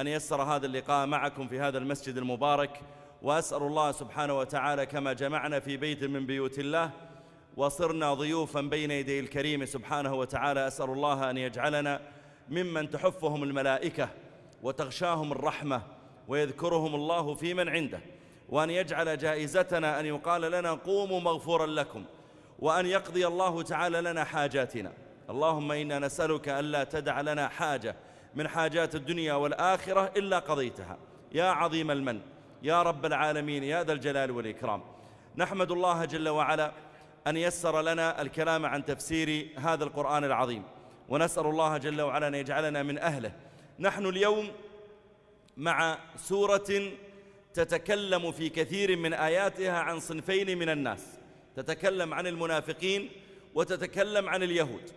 أن يسر هذا اللقاء معكم في هذا المسجد المبارك وأسأل الله سبحانه وتعالى كما جمعنا في بيت من بيوت الله وصرنا ضيوفا بين يدي الكريم سبحانه وتعالى أسأل الله أن يجعلنا ممن تحفهم الملائكة وتغشاهم الرحمة ويذكرهم الله في من عنده وأن يجعل جائزتنا أن يقال لنا قوموا مغفورا لكم وأن يقضي الله تعالى لنا حاجاتنا اللهم إنا نسألك ألا تدع لنا حاجة من حاجات الدنيا والآخرة إلا قضيتها يا عظيم المن يا رب العالمين يا ذا الجلال والإكرام نحمد الله جل وعلا أن يسر لنا الكلام عن تفسير هذا القرآن العظيم ونسأل الله جل وعلا أن يجعلنا من أهله نحن اليوم مع سورة تتكلم في كثير من آياتها عن صنفين من الناس تتكلم عن المنافقين وتتكلم عن اليهود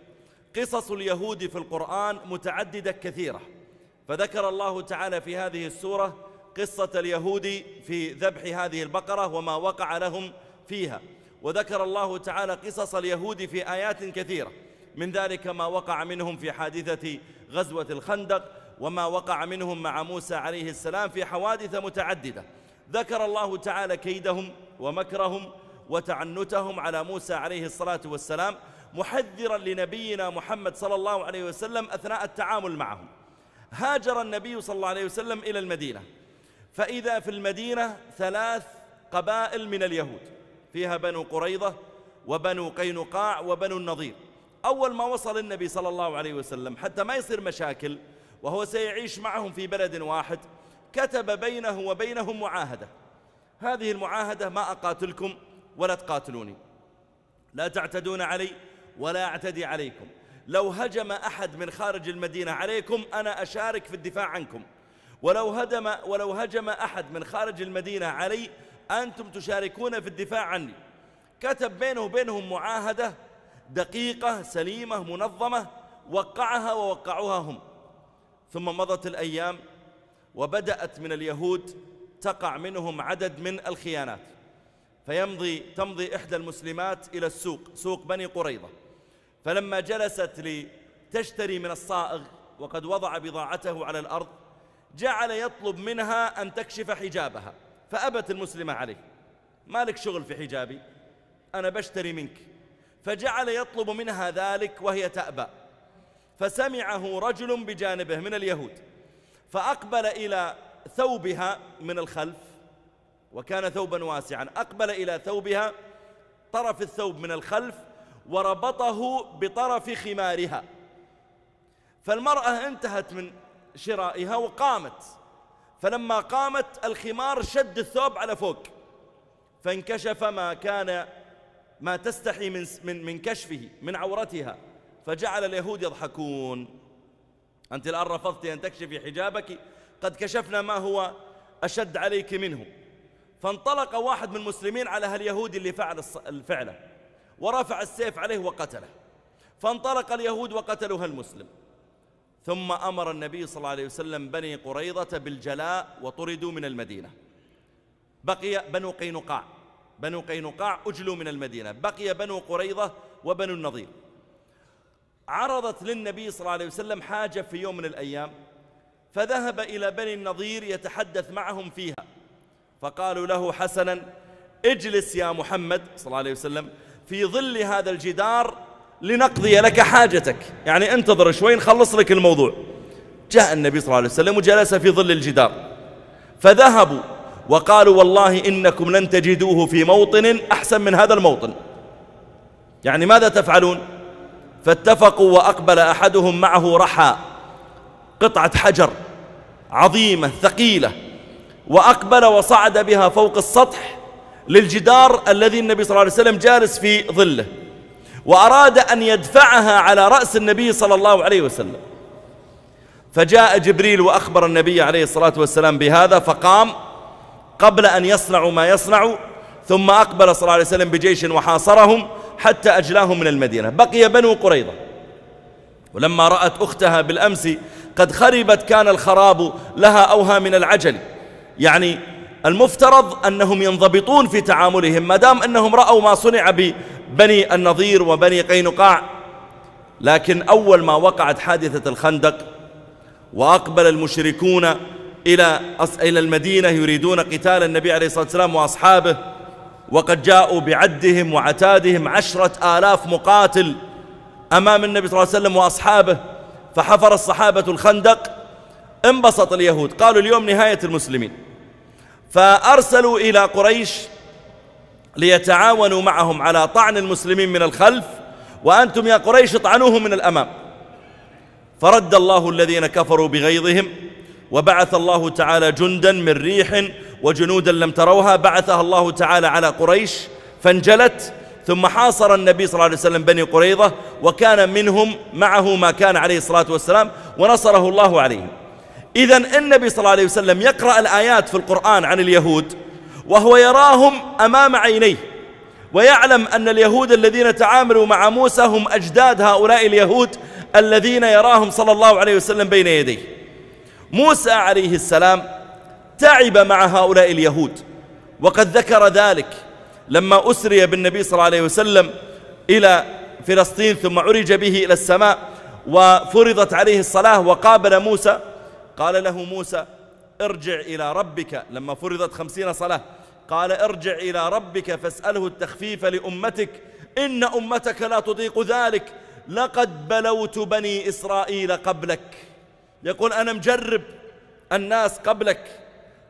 قصص اليهود في القرآن متعددة كثيرة فذكر الله تعالى في هذه السورة قصة اليهود في ذبح هذه البقرة وما وقع لهم فيها وذكر الله تعالى قصص اليهود في آيات كثيرة من ذلك ما وقع منهم في حادثة غزوة الخندق وما وقع منهم مع موسى عليه السلام في حوادث متعددة ذكر الله تعالى كيدهم ومكرهم وتعنتهم على موسى عليه الصلاة والسلام محذرا لنبينا محمد صلى الله عليه وسلم أثناء التعامل معهم هاجر النبي صلى الله عليه وسلم إلى المدينة فإذا في المدينة ثلاث قبائل من اليهود فيها بنو قريضة وبنو قينقاع وبنو النظير أول ما وصل النبي صلى الله عليه وسلم حتى ما يصير مشاكل وهو سيعيش معهم في بلد واحد كتب بينه وبينهم معاهدة هذه المعاهدة ما أقاتلكم ولا تقاتلوني لا تعتدون علي ولا أعتدي عليكم لو هجم أحد من خارج المدينة عليكم أنا أشارك في الدفاع عنكم ولو, هدم ولو هجم أحد من خارج المدينة علي أنتم تشاركون في الدفاع عني كتب بينه وبينهم معاهدة دقيقة سليمة منظمة وقعها ووقعوها هم ثم مضت الأيام وبدأت من اليهود تقع منهم عدد من الخيانات فيمضي تمضي إحدى المسلمات إلى السوق سوق بني قريظة فلما جلست لتشتري من الصائغ وقد وضع بضاعته على الأرض جعل يطلب منها أن تكشف حجابها فأبت المسلمة عليه مالك شغل في حجابي أنا بشتري منك فجعل يطلب منها ذلك وهي تأبى فسمعه رجل بجانبه من اليهود فأقبل إلى ثوبها من الخلف وكان ثوبا واسعا أقبل إلى ثوبها طرف الثوب من الخلف وربطه بطرف خمارها فالمرأة انتهت من شرائها وقامت فلما قامت الخمار شد الثوب على فوق فانكشف ما كان ما تستحي من, من, من كشفه من عورتها فجعل اليهود يضحكون أنت الآن رفضت أن تكشفي حجابك قد كشفنا ما هو أشد عليك منه فانطلق واحد من المسلمين على هاليهودي اللي فعل الفعلة ورفع السيف عليه وقتله فانطلق اليهود وقتلوها المسلم ثم أمر النبي صلى الله عليه وسلم بني قريضة بالجلاء وطردوا من المدينة بقي بنو قينقاع بنو قينقاع أجلوا من المدينة بقي بنو قريضة وبنو النظير عرضت للنبي صلى الله عليه وسلم حاجة في يوم من الأيام فذهب إلى بني النظير يتحدث معهم فيها فقالوا له حسنا اجلس يا محمد صلى الله عليه وسلم في ظل هذا الجدار لنقضي لك حاجتك يعني انتظر شوي نخلص لك الموضوع جاء النبي صلى الله عليه وسلم وجلس في ظل الجدار فذهبوا وقالوا والله إنكم لن تجدوه في موطن أحسن من هذا الموطن يعني ماذا تفعلون فاتفقوا وأقبل أحدهم معه رحى قطعة حجر عظيمة ثقيلة وأقبل وصعد بها فوق السطح للجدار الذي النبي صلى الله عليه وسلم جالس في ظله وأراد أن يدفعها على رأس النبي صلى الله عليه وسلم فجاء جبريل وأخبر النبي عليه الصلاة والسلام بهذا فقام قبل أن يصنعوا ما يصنعوا ثم أقبل صلى الله عليه وسلم بجيش وحاصرهم حتى أجلاهم من المدينة بقي بنو قريظة ولما رأت أختها بالأمس قد خربت كان الخراب لها أوها من العجل يعني المفترض أنهم ينضبطون في تعاملهم ما دام أنهم رأوا ما صنع ببني النظير وبني قينقاع لكن أول ما وقعت حادثة الخندق وأقبل المشركون إلى إلى المدينة يريدون قتال النبي عليه الصلاة والسلام وأصحابه وقد جاءوا بعدهم وعتادهم عشرة آلاف مقاتل أمام النبي صلى الله عليه وسلم وأصحابه فحفر الصحابة الخندق انبسط اليهود قالوا اليوم نهاية المسلمين فأرسلوا إلى قريش ليتعاونوا معهم على طعن المسلمين من الخلف وأنتم يا قريش اطعنوهم من الأمام فرد الله الذين كفروا بغيظهم وبعث الله تعالى جندا من ريح وجنودا لم تروها بعثها الله تعالى على قريش فانجلت ثم حاصر النبي صلى الله عليه وسلم بني قريظة وكان منهم معه ما كان عليه الصلاة والسلام ونصره الله عليهم إذا النبي صلى الله عليه وسلم يقرأ الآيات في القرآن عن اليهود وهو يراهم أمام عينيه ويعلم أن اليهود الذين تعاملوا مع موسى هم أجداد هؤلاء اليهود الذين يراهم صلى الله عليه وسلم بين يديه موسى عليه السلام تعب مع هؤلاء اليهود وقد ذكر ذلك لما أسري بالنبي صلى الله عليه وسلم إلى فلسطين ثم عرج به إلى السماء وفرضت عليه الصلاة وقابل موسى قال له موسى ارجع إلى ربك لما فرضت خمسين صلاة قال ارجع إلى ربك فاسأله التخفيف لأمتك إن أمتك لا تطيق ذلك لقد بلوت بني إسرائيل قبلك يقول أنا مجرب الناس قبلك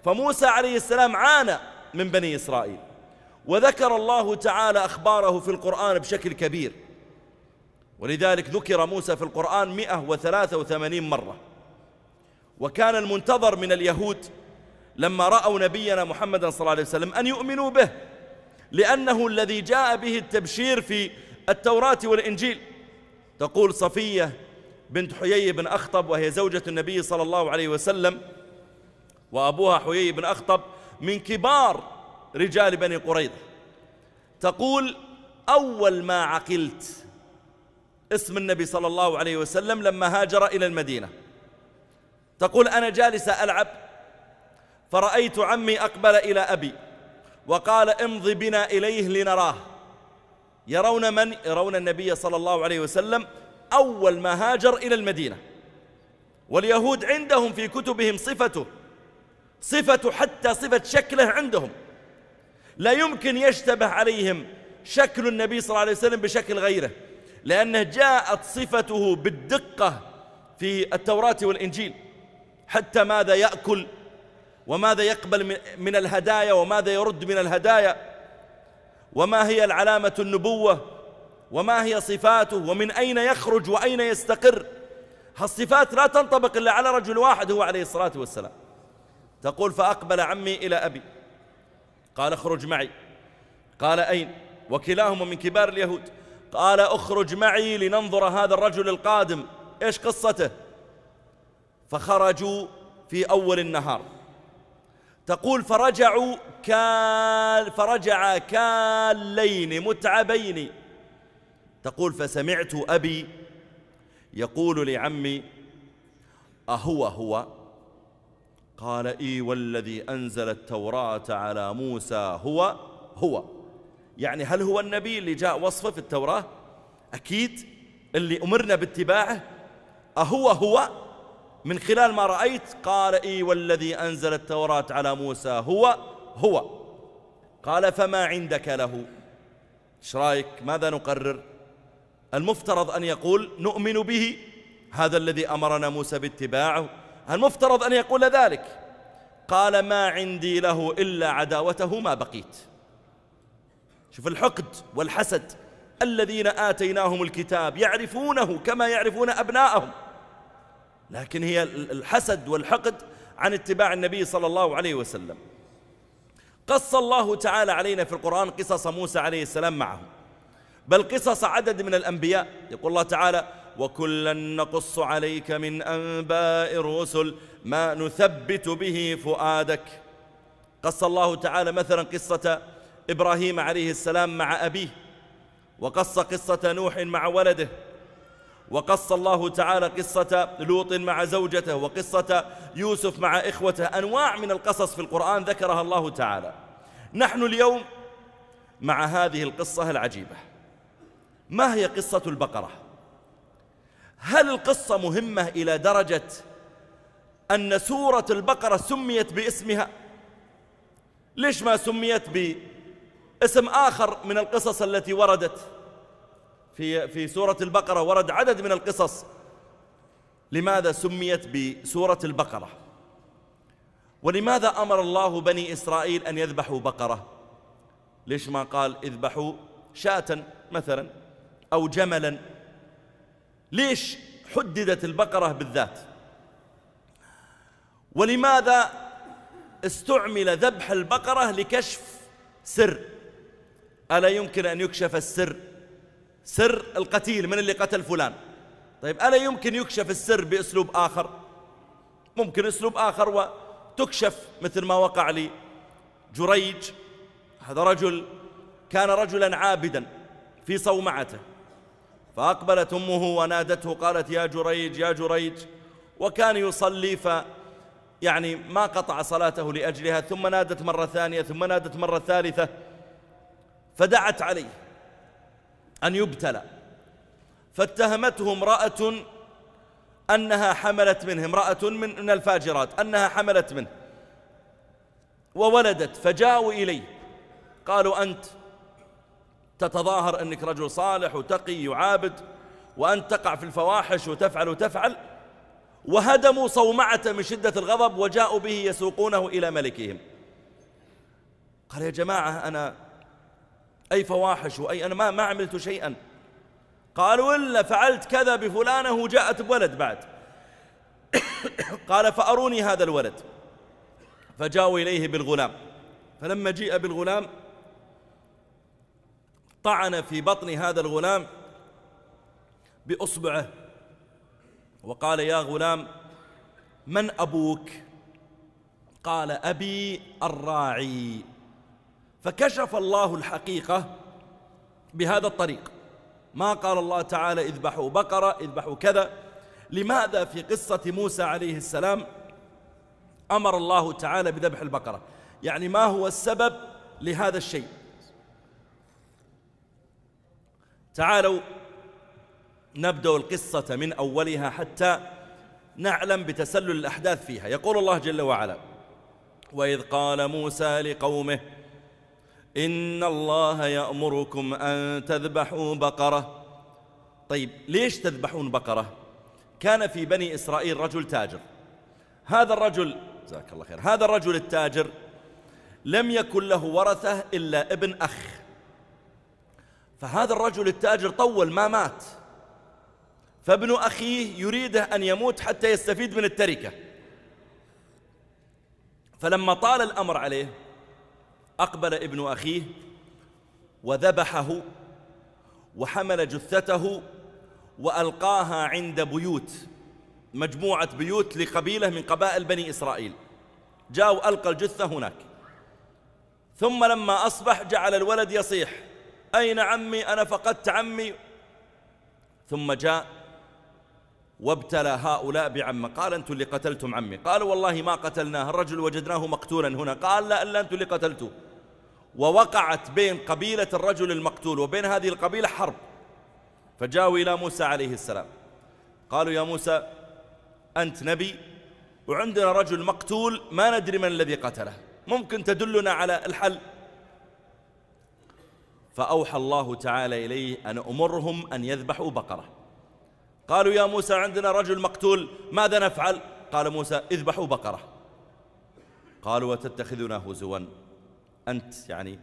فموسى عليه السلام عانى من بني إسرائيل وذكر الله تعالى أخباره في القرآن بشكل كبير ولذلك ذكر موسى في القرآن 183 مرة وكان المنتظر من اليهود لما رأوا نبينا محمدا صلى الله عليه وسلم أن يؤمنوا به لأنه الذي جاء به التبشير في التوراة والإنجيل تقول صفية بنت حيي بن أخطب وهي زوجة النبي صلى الله عليه وسلم وأبوها حيي بن أخطب من كبار رجال بني قريضة تقول أول ما عقلت اسم النبي صلى الله عليه وسلم لما هاجر إلى المدينة تقول أنا جالسة ألعب فرأيت عمي أقبل إلى أبي وقال امضي بنا إليه لنراه يرون من؟ يرون النبي صلى الله عليه وسلم أول ما هاجر إلى المدينة واليهود عندهم في كتبهم صفته صفة حتى صفة شكله عندهم لا يمكن يشتبه عليهم شكل النبي صلى الله عليه وسلم بشكل غيره لأنه جاءت صفته بالدقة في التوراة والإنجيل حتى ماذا يأكل وماذا يقبل من الهدايا وماذا يرد من الهدايا وما هي العلامة النبوة وما هي صفاته ومن أين يخرج وأين يستقر هالصفات لا تنطبق إلا على رجل واحد هو عليه الصلاة والسلام تقول فأقبل عمي إلى أبي قال اخرج معي قال أين وكلاهما من كبار اليهود قال اخرج معي لننظر هذا الرجل القادم إيش قصته فخرجوا في أول النهار تقول فرجعوا كال فرجع كالين متعبين تقول فسمعت أبي يقول لعمي أهو هو قال إي والذي أنزل التوراة على موسى هو هو يعني هل هو النبي اللي جاء وصفه في التوراة أكيد اللي أمرنا باتباعه أهو هو من خلال ما رأيت قال إي والذي أنزل التوراة على موسى هو هو قال فما عندك له ايش رايك ماذا نقرر المفترض أن يقول نؤمن به هذا الذي أمرنا موسى باتباعه المفترض أن يقول ذلك قال ما عندي له إلا عداوته ما بقيت شوف الحقد والحسد الذين آتيناهم الكتاب يعرفونه كما يعرفون أبناءهم لكن هي الحسد والحقد عن اتباع النبي صلى الله عليه وسلم قص الله تعالى علينا في القرآن قصص موسى عليه السلام معه بل قصص عدد من الأنبياء يقول الله تعالى وكلا نقص عليك من أنباء الرسل ما نثبت به فؤادك قص الله تعالى مثلا قصة إبراهيم عليه السلام مع أبيه وقص قصة نوح مع ولده وقص الله تعالى قصة لوط مع زوجته وقصة يوسف مع إخوته أنواع من القصص في القرآن ذكرها الله تعالى نحن اليوم مع هذه القصة العجيبة ما هي قصة البقرة؟ هل القصة مهمة إلى درجة أن سورة البقرة سميت باسمها؟ ليش ما سميت باسم آخر من القصص التي وردت؟ في في سورة البقرة ورد عدد من القصص لماذا سميت بسورة البقرة ولماذا أمر الله بني إسرائيل أن يذبحوا بقرة ليش ما قال اذبحوا شاة مثلا أو جملا ليش حددت البقرة بالذات ولماذا استعمل ذبح البقرة لكشف سر ألا يمكن أن يكشف السر سر القتيل من اللي قتل فلان طيب ألا يمكن يكشف السر بأسلوب آخر ممكن أسلوب آخر وتكشف مثل ما وقع لي جريج هذا رجل كان رجلا عابدا في صومعته فأقبلت أمه ونادته قالت يا جريج يا جريج وكان يصلي ف يعني ما قطع صلاته لأجلها ثم نادت مرة ثانية ثم نادت مرة ثالثة فدعت عليه أن يبتلى فاتهمته امرأة أنها حملت منه امرأة من, من الفاجرات أنها حملت منه وولدت فجاءوا إليه قالوا أنت تتظاهر أنك رجل صالح وتقي يعابد وأن تقع في الفواحش وتفعل وتفعل وهدموا صومعة من شدة الغضب وجاءوا به يسوقونه إلى ملكهم قال يا جماعة أنا أي فواحش أي أنا ما, ما عملت شيئا قالوا إلا فعلت كذا بفلانة وجاءت بولد بعد قال فأروني هذا الولد فجاءوا إليه بالغلام فلما جيء بالغلام طعن في بطن هذا الغلام بأصبعه وقال يا غلام من أبوك قال أبي الراعي فكشف الله الحقيقة بهذا الطريق ما قال الله تعالى اذبحوا بقرة اذبحوا كذا لماذا في قصة موسى عليه السلام أمر الله تعالى بذبح البقرة يعني ما هو السبب لهذا الشيء تعالوا نبدأ القصة من أولها حتى نعلم بتسلل الأحداث فيها يقول الله جل وعلا وإذ قال موسى لقومه إن الله يأمركم أن تذبحوا بقرة طيب ليش تذبحون بقرة كان في بني إسرائيل رجل تاجر هذا الرجل جزاك الله خير هذا الرجل التاجر لم يكن له ورثة إلا ابن أخ فهذا الرجل التاجر طول ما مات فابن أخيه يريده أن يموت حتى يستفيد من التركة فلما طال الأمر عليه أقبل ابن أخيه وذبحه وحمل جثته وألقاها عند بيوت مجموعة بيوت لقبيلة من قبائل بني إسرائيل جاء وألقى الجثة هناك ثم لما أصبح جعل الولد يصيح أين عمي أنا فقدت عمي ثم جاء وابتلى هؤلاء بعمه قال أنتم اللي قتلتم عمي قالوا والله ما قتلناه الرجل وجدناه مقتولا هنا قال لا إلا أنتم اللي قتلتوه ووقعت بين قبيلة الرجل المقتول وبين هذه القبيلة حرب فجاءوا إلى موسى عليه السلام قالوا يا موسى أنت نبي وعندنا رجل مقتول ما ندري من الذي قتله ممكن تدلنا على الحل فأوحى الله تعالى إليه أن أمرهم أن يذبحوا بقرة قالوا يا موسى عندنا رجل مقتول ماذا نفعل قال موسى اذبحوا بقرة قالوا وتتخذنا هزوا أنت يعني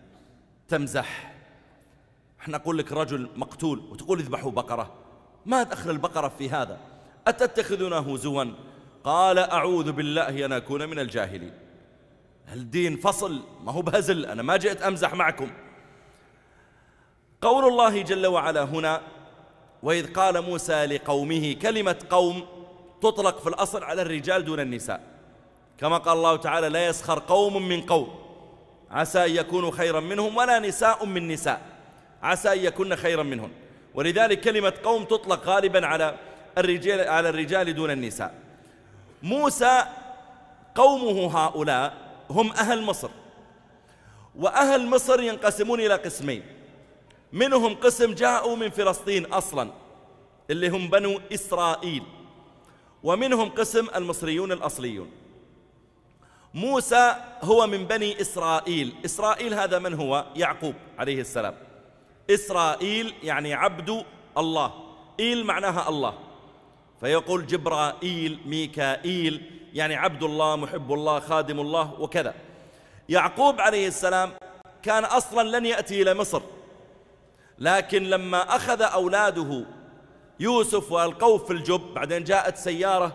تمزح احنا نقول لك رجل مقتول وتقول اذبحوا بقرة ما دخل البقرة في هذا أتتخذنا هزوا قال أعوذ بالله أن أكون من الجاهلين الدين فصل ما هو بهزل أنا ما جئت أمزح معكم قول الله جل وعلا هنا وإذ قال موسى لقومه كلمة قوم تطلق في الأصل على الرجال دون النساء كما قال الله تعالى لا يسخر قوم من قوم عسى أن يكونوا خيرا منهم ولا نساء من نساء عسى أن يكون خيرا منهم ولذلك كلمة قوم تطلق غالبا على الرجال, على الرجال دون النساء موسى قومه هؤلاء هم أهل مصر وأهل مصر ينقسمون إلى قسمين منهم قسم جاءوا من فلسطين أصلا اللي هم بنو إسرائيل ومنهم قسم المصريون الأصليون موسى هو من بني إسرائيل إسرائيل هذا من هو يعقوب عليه السلام إسرائيل يعني عبد الله إيل معناها الله فيقول جبرائيل ميكائيل يعني عبد الله محب الله خادم الله وكذا يعقوب عليه السلام كان أصلا لن يأتي إلى مصر لكن لما أخذ أولاده يوسف وألقوه في الجب بعدين جاءت سيارة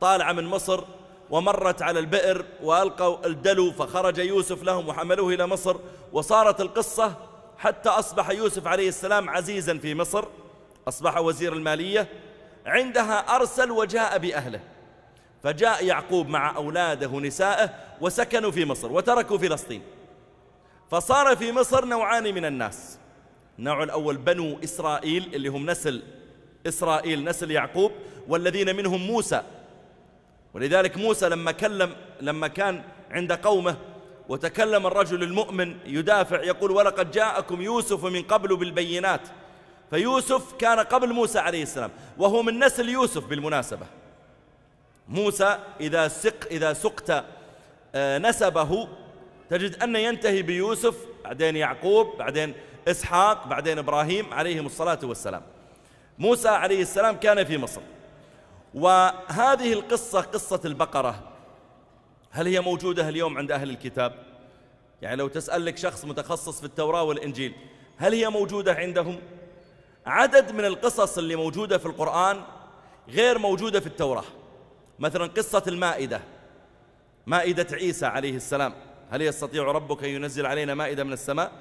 طالعة من مصر ومرت على البئر وألقوا الدلو فخرج يوسف لهم وحملوه إلى مصر وصارت القصة حتى أصبح يوسف عليه السلام عزيزا في مصر أصبح وزير المالية عندها أرسل وجاء بأهله فجاء يعقوب مع أولاده ونسائه وسكنوا في مصر وتركوا فلسطين فصار في مصر نوعان من الناس النوع الأول بنو إسرائيل اللي هم نسل إسرائيل نسل يعقوب والذين منهم موسى ولذلك موسى لما كلم لما كان عند قومه وتكلم الرجل المؤمن يدافع يقول ولقد جاءكم يوسف من قبل بالبينات فيوسف كان قبل موسى عليه السلام وهو من نسل يوسف بالمناسبة موسى إذا سق إذا سقت آه، نسبه تجد أنه ينتهي بيوسف بعدين يعقوب بعدين إسحاق بعدين إبراهيم عليهم الصلاة والسلام موسى عليه السلام كان في مصر وهذه القصة قصة البقرة هل هي موجودة اليوم عند أهل الكتاب؟ يعني لو تسألك شخص متخصص في التوراة والإنجيل هل هي موجودة عندهم؟ عدد من القصص اللي موجودة في القرآن غير موجودة في التوراة مثلا قصة المائدة مائدة عيسى عليه السلام هل يستطيع ربك أن ينزل علينا مائدة من السماء؟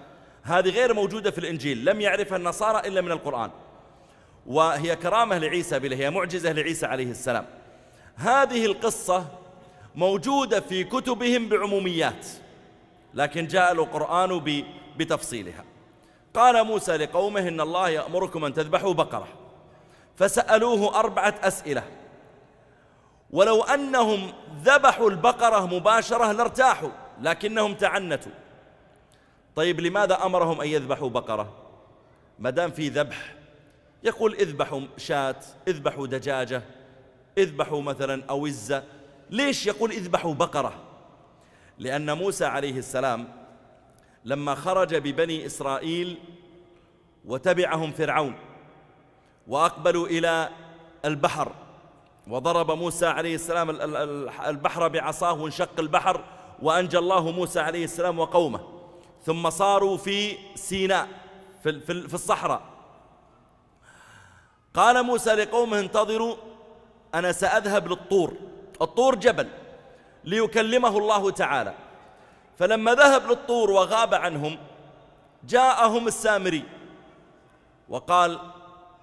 هذه غير موجودة في الإنجيل لم يعرفها النصارى إلا من القرآن وهي كرامة لعيسى بله هي معجزة لعيسى عليه السلام هذه القصة موجودة في كتبهم بعموميات لكن جاء القرآن بتفصيلها قال موسى لقومه إن الله يأمركم أن تذبحوا بقرة فسألوه أربعة أسئلة ولو أنهم ذبحوا البقرة مباشرة لارتاحوا لكنهم تعنتوا طيب لماذا أمرهم أن يذبحوا بقرة ما دام في ذبح يقول اذبحوا شاة اذبحوا دجاجة اذبحوا مثلا أوزة ليش يقول اذبحوا بقرة لأن موسى عليه السلام لما خرج ببني إسرائيل وتبعهم فرعون وأقبلوا إلى البحر وضرب موسى عليه السلام البحر بعصاه وانشق البحر وأنجى الله موسى عليه السلام وقومه ثم صاروا في سيناء في الصحراء قال موسى لقومه انتظروا أنا سأذهب للطور الطور جبل ليكلمه الله تعالى فلما ذهب للطور وغاب عنهم جاءهم السامري وقال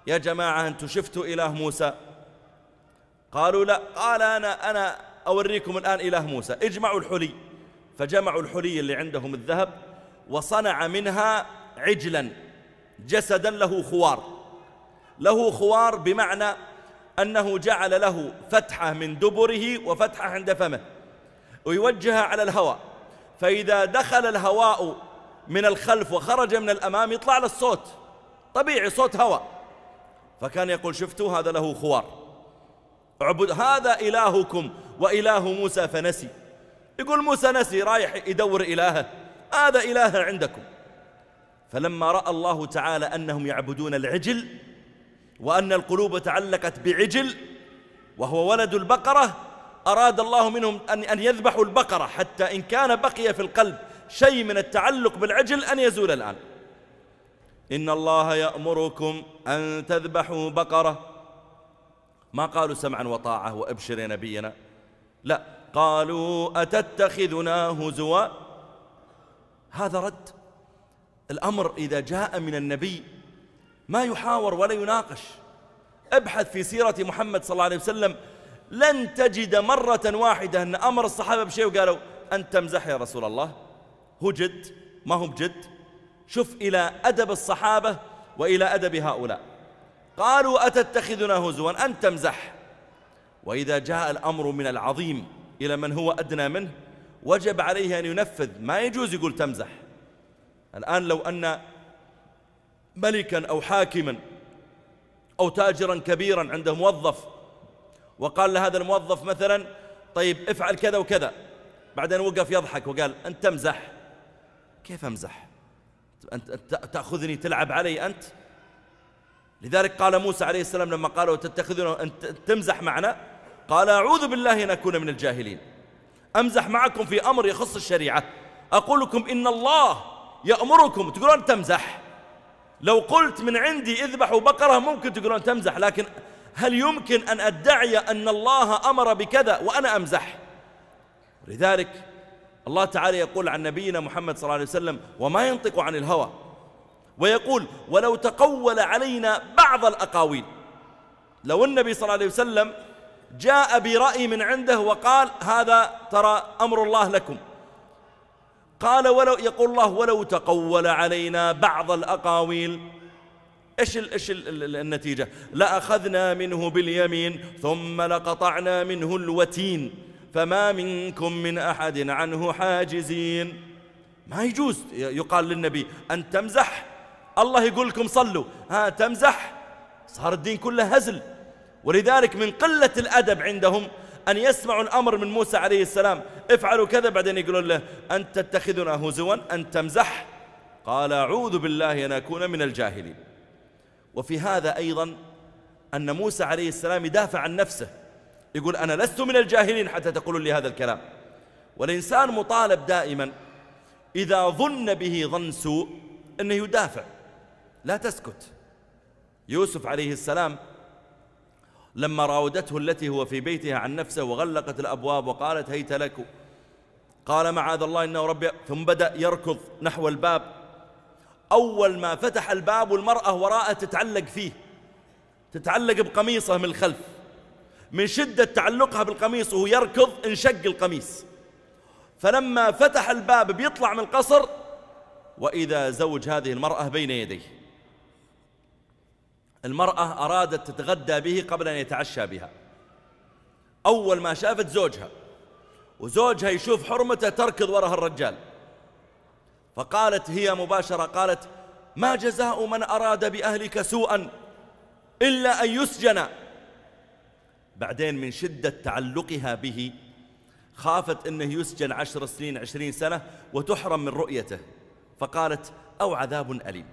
يا جماعة أنتم شفتوا إله موسى قالوا لا قال أنا أنا أوريكم الآن إله موسى اجمعوا الحلي فجمعوا الحلي اللي عندهم الذهب وصنع منها عجلا جسدا له خوار له خوار بمعنى أنه جعل له فتحة من دبره وفتحة عند فمه ويوجه على الهواء فإذا دخل الهواء من الخلف وخرج من الأمام يطلع له الصوت طبيعي صوت هواء فكان يقول شفتوا هذا له خوار اعبد هذا إلهكم وإله موسى فنسي يقول موسى نسي رايح يدور إلهه هذا إله عندكم فلما رأى الله تعالى أنهم يعبدون العجل وأن القلوب تعلقت بعجل وهو ولد البقرة أراد الله منهم أن, أن يذبحوا البقرة حتى إن كان بقي في القلب شيء من التعلق بالعجل أن يزول الآن إن الله يأمركم أن تذبحوا بقرة ما قالوا سمعا وطاعة وأبشر يا نبينا لا قالوا أتتخذنا هزوا هذا رد الأمر إذا جاء من النبي ما يحاور ولا يناقش ابحث في سيرة محمد صلى الله عليه وسلم لن تجد مرة واحدة أن أمر الصحابة بشيء وقالوا أنت تمزح يا رسول الله هو جد ما هو بجد شوف إلى أدب الصحابة وإلى أدب هؤلاء قالوا أتتخذنا هزوا أن تمزح وإذا جاء الأمر من العظيم إلى من هو أدنى منه وجب عليه أن ينفذ ما يجوز يقول تمزح الآن لو أن ملكا أو حاكما أو تاجرا كبيرا عنده موظف وقال لهذا الموظف مثلا طيب افعل كذا وكذا بعدين وقف يضحك وقال أنت تمزح كيف أمزح أنت تأخذني تلعب علي أنت لذلك قال موسى عليه السلام لما قالوا تتخذون أنت تمزح معنا قال أعوذ بالله أن أكون من الجاهلين أمزح معكم في أمر يخص الشريعة أقول لكم إن الله يأمركم تقولون تمزح لو قلت من عندي اذبحوا بقرة ممكن تقولون تمزح لكن هل يمكن أن أدعي أن الله أمر بكذا وأنا أمزح لذلك الله تعالى يقول عن نبينا محمد صلى الله عليه وسلم وما ينطق عن الهوى ويقول ولو تقول علينا بعض الأقاويل لو النبي صلى الله عليه وسلم جاء برأي من عنده وقال هذا ترى أمر الله لكم قال ولو يقول الله ولو تقول علينا بعض الأقاويل إيش إيش النتيجة لأخذنا منه باليمين ثم لقطعنا منه الوتين فما منكم من أحد عنه حاجزين ما يجوز يقال للنبي أن تمزح الله يقول لكم صلوا ها تمزح صار الدين كله هزل ولذلك من قلة الأدب عندهم أن يسمعوا الأمر من موسى عليه السلام افعلوا كذا بعدين يقولون له أن تتخذنا هزوا أن تمزح قال أعوذ بالله أن أكون من الجاهلين وفي هذا أيضا أن موسى عليه السلام يدافع عن نفسه يقول أنا لست من الجاهلين حتى تقولوا لي هذا الكلام والإنسان مطالب دائما إذا ظن به ظن سوء أنه يدافع لا تسكت يوسف عليه السلام لما راودته التي هو في بيتها عن نفسه وغلقت الأبواب وقالت هيت لك قال معاذ الله إنه ربي ثم بدأ يركض نحو الباب أول ما فتح الباب والمرأة وراءه تتعلق فيه تتعلق بقميصه من الخلف من شدة تعلقها بالقميص وهو يركض انشق القميص فلما فتح الباب بيطلع من القصر وإذا زوج هذه المرأة بين يديه المرأة أرادت تتغدى به قبل أن يتعشى بها أول ما شافت زوجها وزوجها يشوف حرمته تركض وراها الرجال فقالت هي مباشرة قالت ما جزاء من أراد بأهلك سوءا إلا أن يسجن بعدين من شدة تعلقها به خافت أنه يسجن عشر سنين عشرين سنة وتحرم من رؤيته فقالت أو عذاب أليم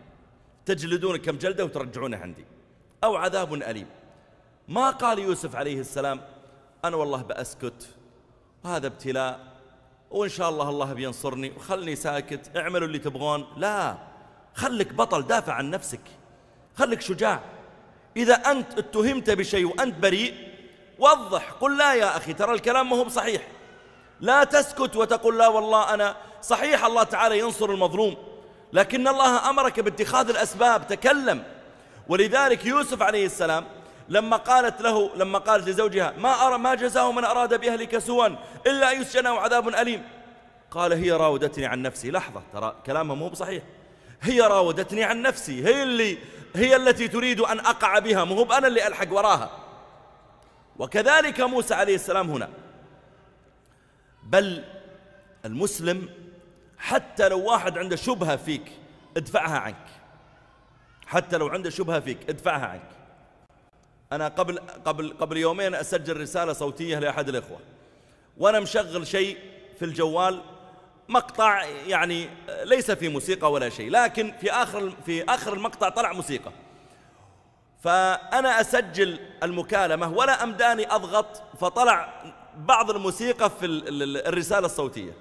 تجلدون كم جلدة وترجعونه عندي أو عذاب أليم ما قال يوسف عليه السلام أنا والله بأسكت وهذا ابتلاء وإن شاء الله الله بينصرني وخلني ساكت اعملوا اللي تبغون لا خلك بطل دافع عن نفسك خلك شجاع إذا أنت اتهمت بشيء وأنت بريء وضح قل لا يا أخي ترى الكلام ما هو بصحيح لا تسكت وتقول لا والله أنا صحيح الله تعالى ينصر المظلوم لكن الله أمرك باتخاذ الأسباب تكلم ولذلك يوسف عليه السلام لما قالت له لما قالت لزوجها ما أرى ما جزاه من أراد بأهلك سوءا إلا أن يسجن عذاب أليم قال هي راودتني عن نفسي لحظة ترى كلامها مو بصحيح هي راودتني عن نفسي هي اللي هي التي تريد أن أقع بها مو أنا اللي ألحق وراها وكذلك موسى عليه السلام هنا بل المسلم حتى لو واحد عنده شبهة فيك ادفعها عنك حتى لو عنده شبهة فيك ادفعها عنك أنا قبل قبل قبل يومين أسجل رسالة صوتية لأحد الإخوة وأنا مشغل شيء في الجوال مقطع يعني ليس في موسيقى ولا شيء لكن في آخر في آخر المقطع طلع موسيقى فأنا أسجل المكالمة ولا أمداني أضغط فطلع بعض الموسيقى في الرسالة الصوتية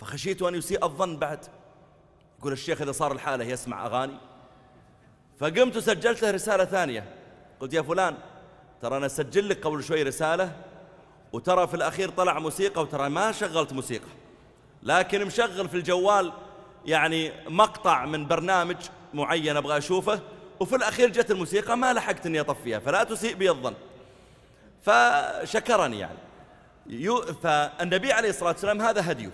فخشيت أن يسيء الظن بعد يقول الشيخ إذا صار الحالة يسمع أغاني فقمت وسجلت له رسالة ثانية قلت يا فلان ترى أنا أسجل لك قبل شوي رسالة وترى في الأخير طلع موسيقى وترى ما شغلت موسيقى لكن مشغل في الجوال يعني مقطع من برنامج معين أبغى أشوفه وفي الأخير جت الموسيقى ما لحقت أني أطفيها فلا تسيء بي الظن فشكرني يعني فالنبي عليه الصلاة والسلام هذا هديه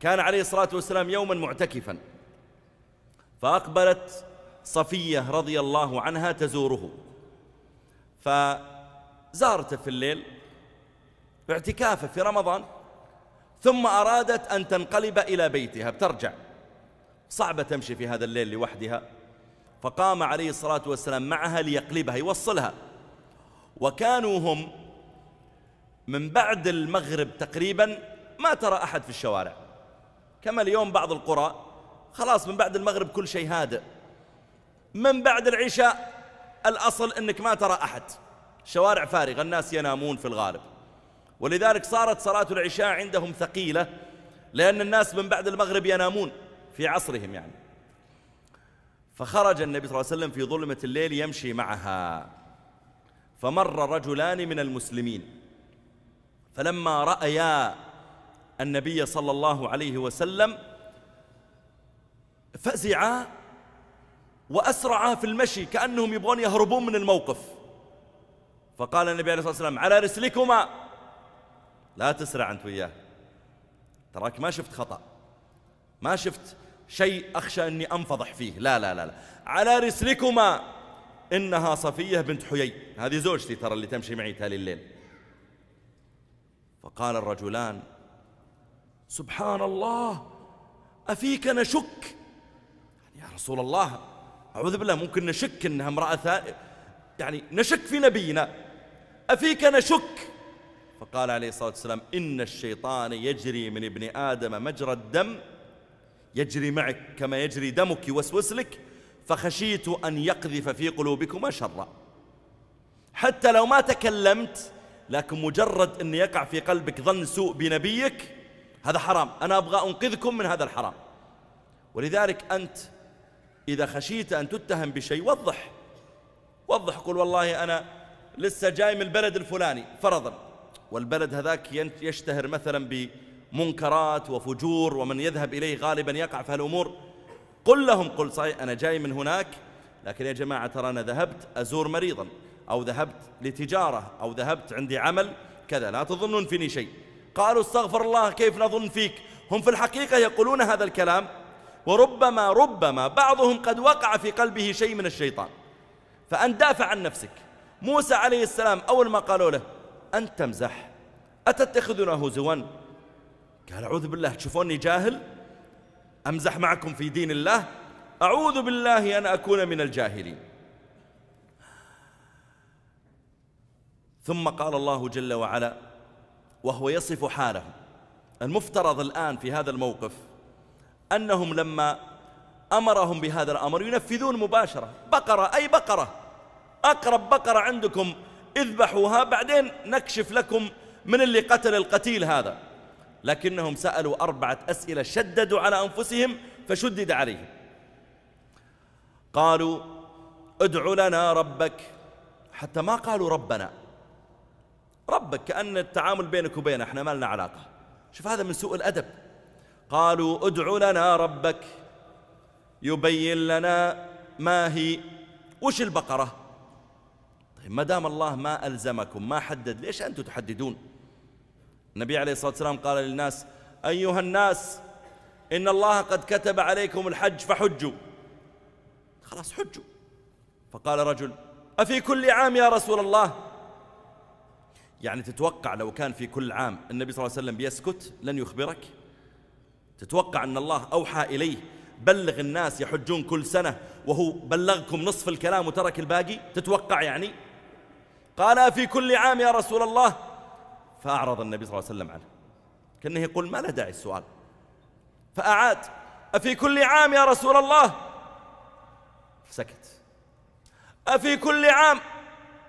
كان عليه الصلاة والسلام يوما معتكفا فأقبلت صفية رضي الله عنها تزوره فزارته في الليل اعتكافه في رمضان ثم أرادت أن تنقلب إلى بيتها بترجع صعبة تمشي في هذا الليل لوحدها فقام عليه الصلاة والسلام معها ليقلبها يوصلها وكانوا هم من بعد المغرب تقريبا ما ترى أحد في الشوارع كما اليوم بعض القرى خلاص من بعد المغرب كل شيء هادئ من بعد العشاء الأصل أنك ما ترى أحد شوارع فارغة الناس ينامون في الغالب ولذلك صارت صلاة العشاء عندهم ثقيلة لأن الناس من بعد المغرب ينامون في عصرهم يعني فخرج النبي صلى الله عليه وسلم في ظلمة الليل يمشي معها فمر رجلان من المسلمين فلما رأيا النبي صلى الله عليه وسلم فزعا وأسرعا في المشي كأنهم يبغون يهربون من الموقف فقال النبي عليه الصلاة والسلام على رسلكما لا تسرع أنت وياه تراك ما شفت خطأ ما شفت شيء أخشى أني أنفضح فيه لا لا لا, لا. على رسلكما إنها صفية بنت حيي هذه زوجتي ترى اللي تمشي معي تالي الليل فقال الرجلان سبحان الله أفيك نشك يعني يا رسول الله أعوذ بالله ممكن نشك أنها امرأة ثانية يعني نشك في نبينا أفيك نشك فقال عليه الصلاة والسلام إن الشيطان يجري من ابن آدم مجرى الدم يجري معك كما يجري دمك يوسوس لك فخشيت أن يقذف في قلوبكما شرا حتى لو ما تكلمت لكن مجرد أن يقع في قلبك ظن سوء بنبيك هذا حرام أنا أبغى أنقذكم من هذا الحرام ولذلك أنت إذا خشيت أن تتهم بشيء وضح وضح قل والله أنا لسه جاي من البلد الفلاني فرضا والبلد هذاك يشتهر مثلا بمنكرات وفجور ومن يذهب إليه غالبا يقع في هالأمور قل لهم قل صحيح أنا جاي من هناك لكن يا جماعة ترى أنا ذهبت أزور مريضا أو ذهبت لتجارة أو ذهبت عندي عمل كذا لا تظنون فيني شيء قالوا استغفر الله كيف نظن فيك هم في الحقيقة يقولون هذا الكلام وربما ربما بعضهم قد وقع في قلبه شيء من الشيطان فأن دافع عن نفسك موسى عليه السلام أول ما قالوا له أن تمزح أتتخذنا هزوا قال أعوذ بالله تشوفوني جاهل أمزح معكم في دين الله أعوذ بالله أن أكون من الجاهلين ثم قال الله جل وعلا وهو يصف حاله المفترض الآن في هذا الموقف أنهم لما أمرهم بهذا الأمر ينفذون مباشرة بقرة أي بقرة أقرب بقرة عندكم اذبحوها بعدين نكشف لكم من اللي قتل القتيل هذا لكنهم سألوا أربعة أسئلة شددوا على أنفسهم فشدد عليهم قالوا ادع لنا ربك حتى ما قالوا ربنا ربك كأن التعامل بينك وبينه احنا ما لنا علاقة شوف هذا من سوء الأدب قالوا ادع لنا ربك يبين لنا ما هي وش البقرة طيب ما دام الله ما ألزمكم ما حدد ليش أنتم تحددون النبي عليه الصلاة والسلام قال للناس أيها الناس إن الله قد كتب عليكم الحج فحجوا خلاص حجوا فقال رجل أفي كل عام يا رسول الله يعني تتوقع لو كان في كل عام النبي صلى الله عليه وسلم بيسكت لن يخبرك تتوقع أن الله أوحى إليه بلغ الناس يحجون كل سنة وهو بلغكم نصف الكلام وترك الباقي تتوقع يعني قال في كل عام يا رسول الله فأعرض النبي صلى الله عليه وسلم عنه كأنه يقول ما له داعي السؤال فأعاد أفي كل عام يا رسول الله سكت أفي كل عام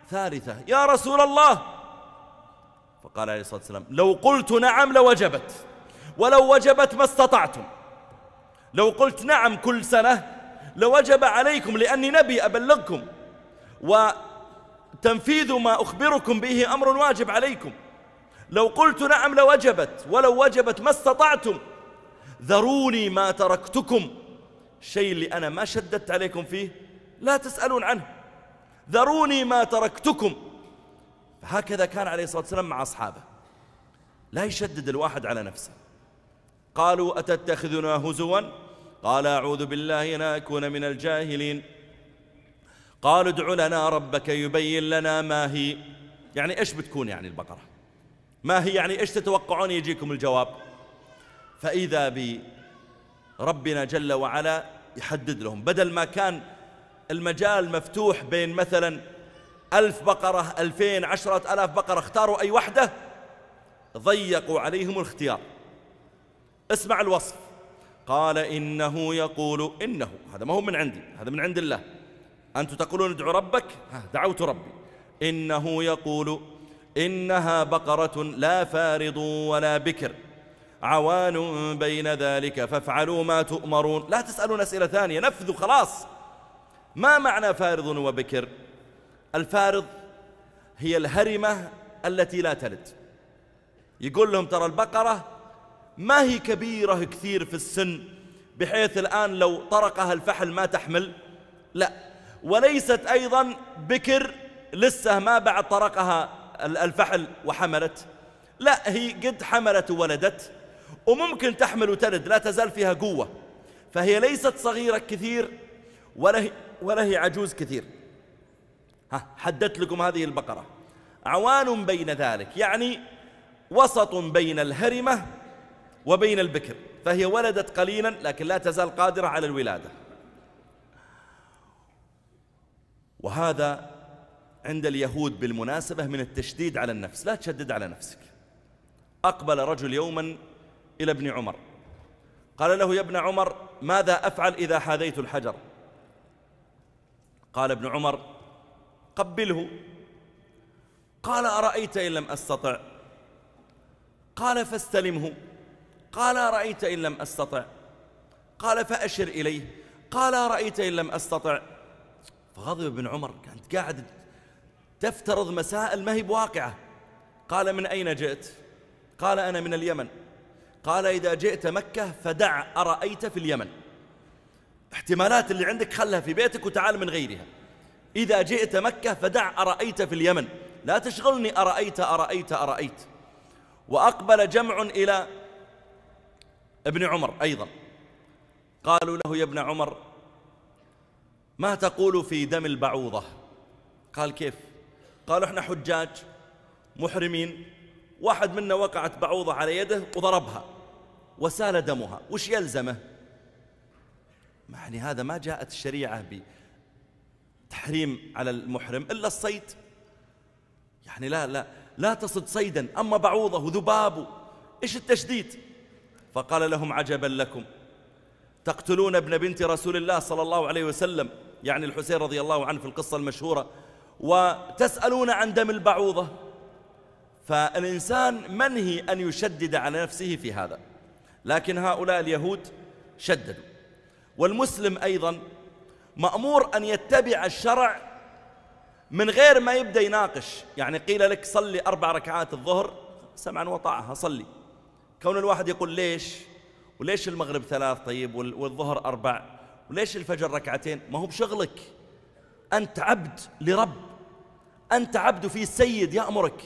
ثالثة يا رسول الله قال عليه الصلاة والسلام لو قلت نعم لوجبت ولو وجبت ما استطعتم لو قلت نعم كل سنة لوجب عليكم لأني نبي أبلغكم وتنفيذ ما أخبركم به أمر واجب عليكم لو قلت نعم لوجبت ولو وجبت ما استطعتم ذروني ما تركتكم شيء اللي أنا ما شددت عليكم فيه لا تسألون عنه ذروني ما تركتكم هكذا كان عليه الصلاة والسلام مع أصحابه لا يشدد الواحد على نفسه قالوا أتتخذنا هزوا قال أعوذ بالله أن أكون من الجاهلين قالوا ادع لنا ربك يبين لنا ما هي يعني إيش بتكون يعني البقرة ما هي يعني إيش تتوقعون يجيكم الجواب فإذا بربنا جل وعلا يحدد لهم بدل ما كان المجال مفتوح بين مثلا ألف بقرة ألفين عشرة ألاف بقرة اختاروا أي وحدة ضيقوا عليهم الاختيار اسمع الوصف قال إنه يقول إنه هذا ما هو من عندي هذا من عند الله أنتم تقولون ادعوا ربك دعوت ربي إنه يقول إنها بقرة لا فارض ولا بكر عوان بين ذلك فافعلوا ما تؤمرون لا تسألون أسئلة ثانية نفذوا خلاص ما معنى فارض وبكر الفارض هي الهرمة التي لا تلد يقول لهم ترى البقرة ما هي كبيرة كثير في السن بحيث الآن لو طرقها الفحل ما تحمل لا وليست أيضا بكر لسه ما بعد طرقها الفحل وحملت لا هي قد حملت وولدت وممكن تحمل وتلد لا تزال فيها قوة فهي ليست صغيرة كثير ولا هي, ولا هي عجوز كثير ها حددت لكم هذه البقرة عوان بين ذلك يعني وسط بين الهرمة وبين البكر فهي ولدت قليلا لكن لا تزال قادرة على الولادة وهذا عند اليهود بالمناسبة من التشديد على النفس لا تشدد على نفسك أقبل رجل يوما إلى ابن عمر قال له يا ابن عمر ماذا أفعل إذا حاذيت الحجر قال ابن عمر قبله قال أرأيت إن لم أستطع قال فاستلمه قال أرأيت إن لم أستطع قال فأشر إليه قال أرأيت إن لم أستطع فغضب ابن عمر كانت قاعد تفترض مسائل ما هي بواقعة قال من أين جئت قال أنا من اليمن قال إذا جئت مكة فدع أرأيت في اليمن احتمالات اللي عندك خلها في بيتك وتعال من غيرها إذا جئت مكة فدع أرأيت في اليمن لا تشغلني أرأيت أرأيت أرأيت وأقبل جمع إلى ابن عمر أيضا قالوا له يا ابن عمر ما تقول في دم البعوضة قال كيف قالوا احنا حجاج محرمين واحد منا وقعت بعوضة على يده وضربها وسال دمها وش يلزمه يعني هذا ما جاءت الشريعة به تحريم على المحرم إلا الصيد يعني لا لا لا تصد صيدا أما بعوضه ذبابه إيش التشديد فقال لهم عجبا لكم تقتلون ابن بنت رسول الله صلى الله عليه وسلم يعني الحسين رضي الله عنه في القصة المشهورة وتسألون عن دم البعوضة فالإنسان منهي أن يشدد على نفسه في هذا لكن هؤلاء اليهود شددوا والمسلم أيضا مأمور أن يتبع الشرع من غير ما يبدأ يناقش يعني قيل لك صلي أربع ركعات الظهر سمعا وطاعة صلي كون الواحد يقول ليش وليش المغرب ثلاث طيب والظهر أربع وليش الفجر ركعتين ما هو بشغلك أنت عبد لرب أنت عبد في السيد يأمرك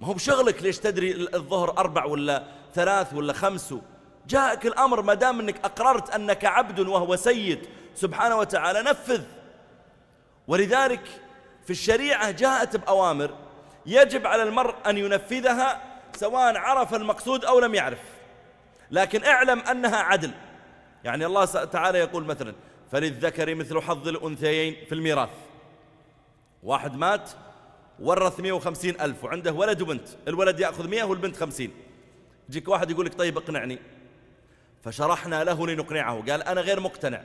ما هو بشغلك ليش تدري الظهر أربع ولا ثلاث ولا خمس جاءك الأمر ما دام أنك أقررت أنك عبد وهو سيد سبحانه وتعالى نفذ ولذلك في الشريعة جاءت بأوامر يجب على المرء أن ينفذها سواء عرف المقصود أو لم يعرف لكن اعلم أنها عدل يعني الله تعالى يقول مثلا فللذكر مثل حظ الأنثيين في الميراث واحد مات ورث وخمسين ألف وعنده ولد وبنت الولد يأخذ 100 والبنت 50 يجيك واحد يقول لك طيب اقنعني فشرحنا له لنقنعه قال أنا غير مقتنع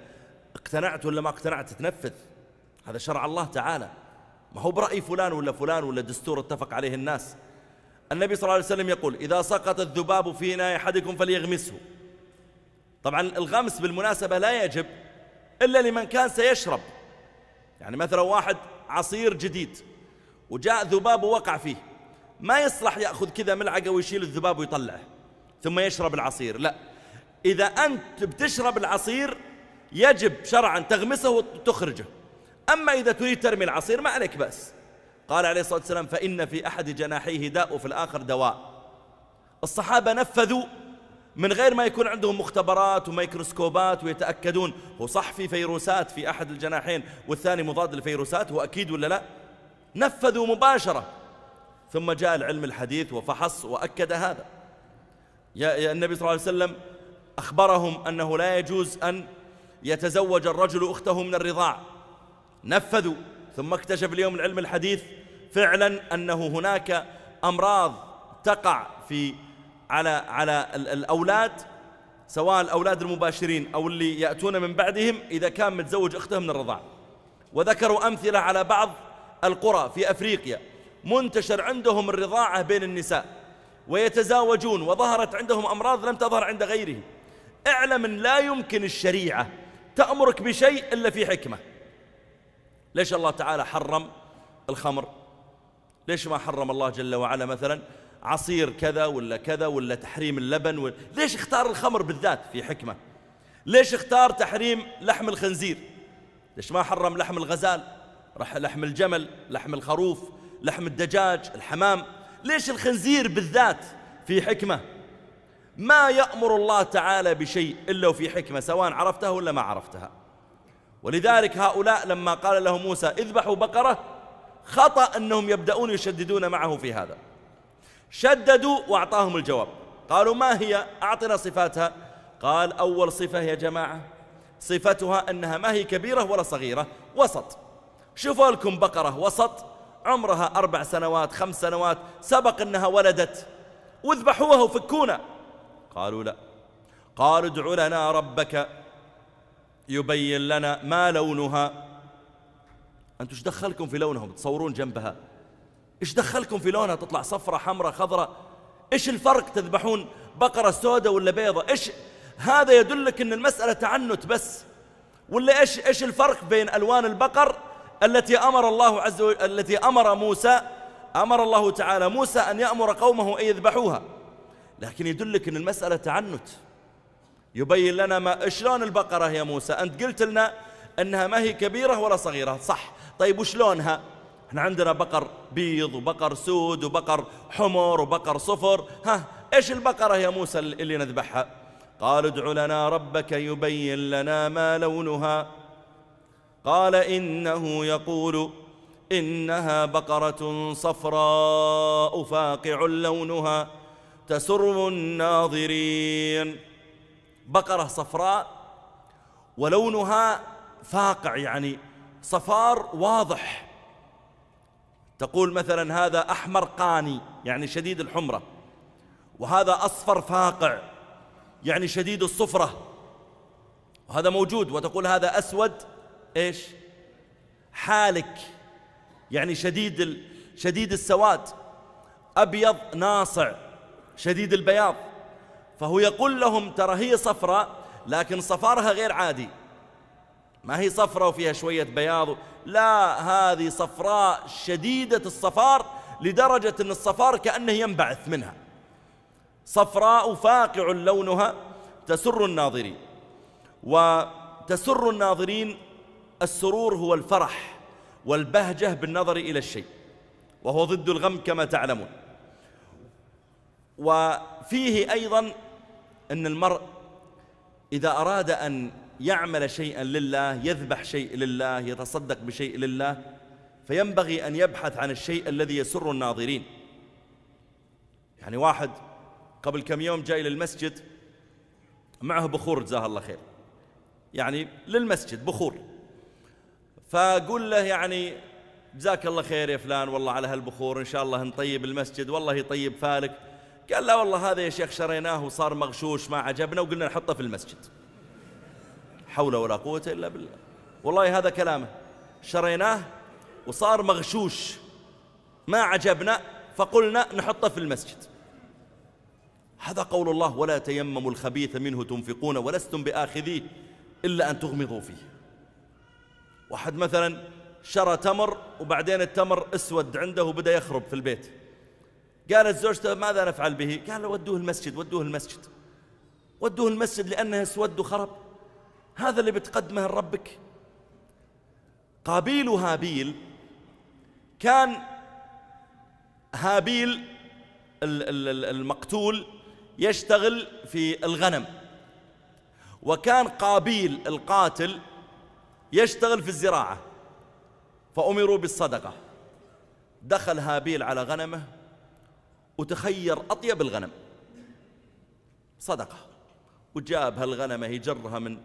اقتنعت ولا ما اقتنعت تنفذ هذا شرع الله تعالى ما هو برأي فلان ولا فلان ولا دستور اتفق عليه الناس النبي صلى الله عليه وسلم يقول إذا سقط الذباب في إناء أحدكم فليغمسه طبعا الغمس بالمناسبة لا يجب إلا لمن كان سيشرب يعني مثلا واحد عصير جديد وجاء ذباب ووقع فيه ما يصلح يأخذ كذا ملعقة ويشيل الذباب ويطلعه ثم يشرب العصير لا إذا أنت بتشرب العصير يجب شرعا تغمسه وتخرجه أما إذا تريد ترمي العصير ما عليك بأس قال عليه الصلاة والسلام فإن في أحد جناحيه داء وفي الآخر دواء الصحابة نفذوا من غير ما يكون عندهم مختبرات وميكروسكوبات ويتأكدون هو صح في فيروسات في أحد الجناحين والثاني مضاد للفيروسات هو أكيد ولا لا نفذوا مباشرة ثم جاء العلم الحديث وفحص وأكد هذا يا النبي صلى الله عليه وسلم أخبرهم أنه لا يجوز أن يتزوج الرجل أخته من الرضاع نفذوا ثم اكتشف اليوم العلم الحديث فعلا أنه هناك أمراض تقع في على على الأولاد سواء الأولاد المباشرين أو اللي يأتون من بعدهم إذا كان متزوج أخته من الرضاع وذكروا أمثلة على بعض القرى في أفريقيا منتشر عندهم الرضاعة بين النساء ويتزاوجون وظهرت عندهم أمراض لم تظهر عند غيره اعلم لا يمكن الشريعة تأمرك بشيء إلا في حكمة ليش الله تعالى حرم الخمر ليش ما حرم الله جل وعلا مثلا عصير كذا ولا كذا ولا تحريم اللبن ولا ليش اختار الخمر بالذات في حكمة ليش اختار تحريم لحم الخنزير ليش ما حرم لحم الغزال رح لحم الجمل لحم الخروف لحم الدجاج الحمام ليش الخنزير بالذات في حكمة ما يأمر الله تعالى بشيء إلا وفي حكمة سواء عرفتها ولا ما عرفتها ولذلك هؤلاء لما قال لهم موسى اذبحوا بقرة خطأ أنهم يبدأون يشددون معه في هذا شددوا وأعطاهم الجواب قالوا ما هي أعطنا صفاتها قال أول صفة يا جماعة صفتها أنها ما هي كبيرة ولا صغيرة وسط شوفوا لكم بقرة وسط عمرها أربع سنوات خمس سنوات سبق أنها ولدت واذبحوها وفكونا قالوا لا قالوا ادع لنا ربك يبين لنا ما لونها أنتم ايش دخلكم في لونهم تصورون جنبها ايش دخلكم في لونها تطلع صفرة حمراء خضراء ايش الفرق تذبحون بقرة سوداء ولا بيضة ايش هذا يدلك ان المسألة تعنت بس ولا ايش ايش الفرق بين الوان البقر التي امر الله عز وجل التي امر موسى امر الله تعالى موسى ان يامر قومه ان يذبحوها لكن يدلك أن المسألة تعنت يبين لنا ما شلون البقرة يا موسى أنت قلت لنا أنها ما هي كبيرة ولا صغيرة صح طيب وشلونها احنا عندنا بقر بيض وبقر سود وبقر حمر وبقر صفر ها ايش البقرة يا موسى اللي نذبحها قال ادع لنا ربك يبين لنا ما لونها قال إنه يقول إنها بقرة صفراء فاقع لونها تسر الناظرين بقرة صفراء ولونها فاقع يعني صفار واضح تقول مثلا هذا أحمر قاني يعني شديد الحمرة وهذا أصفر فاقع يعني شديد الصفرة وهذا موجود وتقول هذا أسود إيش حالك يعني شديد شديد السواد أبيض ناصع شديد البياض فهو يقول لهم ترى هي صفراء لكن صفارها غير عادي ما هي صفراء وفيها شوية بياض لا هذه صفراء شديدة الصفار لدرجة أن الصفار كأنه ينبعث منها صفراء فاقع لونها تسر الناظرين وتسر الناظرين السرور هو الفرح والبهجة بالنظر إلى الشيء وهو ضد الغم كما تعلمون وفيه أيضا أن المرء إذا أراد أن يعمل شيئا لله يذبح شيء لله يتصدق بشيء لله فينبغي أن يبحث عن الشيء الذي يسر الناظرين يعني واحد قبل كم يوم جاء إلى المسجد معه بخور جزاه الله خير يعني للمسجد بخور فقل له يعني جزاك الله خير يا فلان والله على هالبخور إن شاء الله نطيب المسجد والله يطيب فالك قال لا والله هذا يا شيخ شريناه وصار مغشوش ما عجبنا وقلنا نحطه في المسجد حول ولا قوة إلا بالله والله هذا كلامه شريناه وصار مغشوش ما عجبنا فقلنا نحطه في المسجد هذا قول الله ولا تيمموا الخبيث منه تنفقون ولستم بآخذيه إلا أن تغمضوا فيه واحد مثلا شرى تمر وبعدين التمر اسود عنده وبدأ يخرب في البيت قالت زوجته ماذا نفعل به قال ودوه المسجد ودوه المسجد ودوه المسجد لأنه اسود وخرب هذا اللي بتقدمه لربك قابيل وهابيل كان هابيل المقتول يشتغل في الغنم وكان قابيل القاتل يشتغل في الزراعة فأمروا بالصدقة دخل هابيل على غنمه وتخير أطيب الغنم صدقة وجاب هالغنمة يجرها من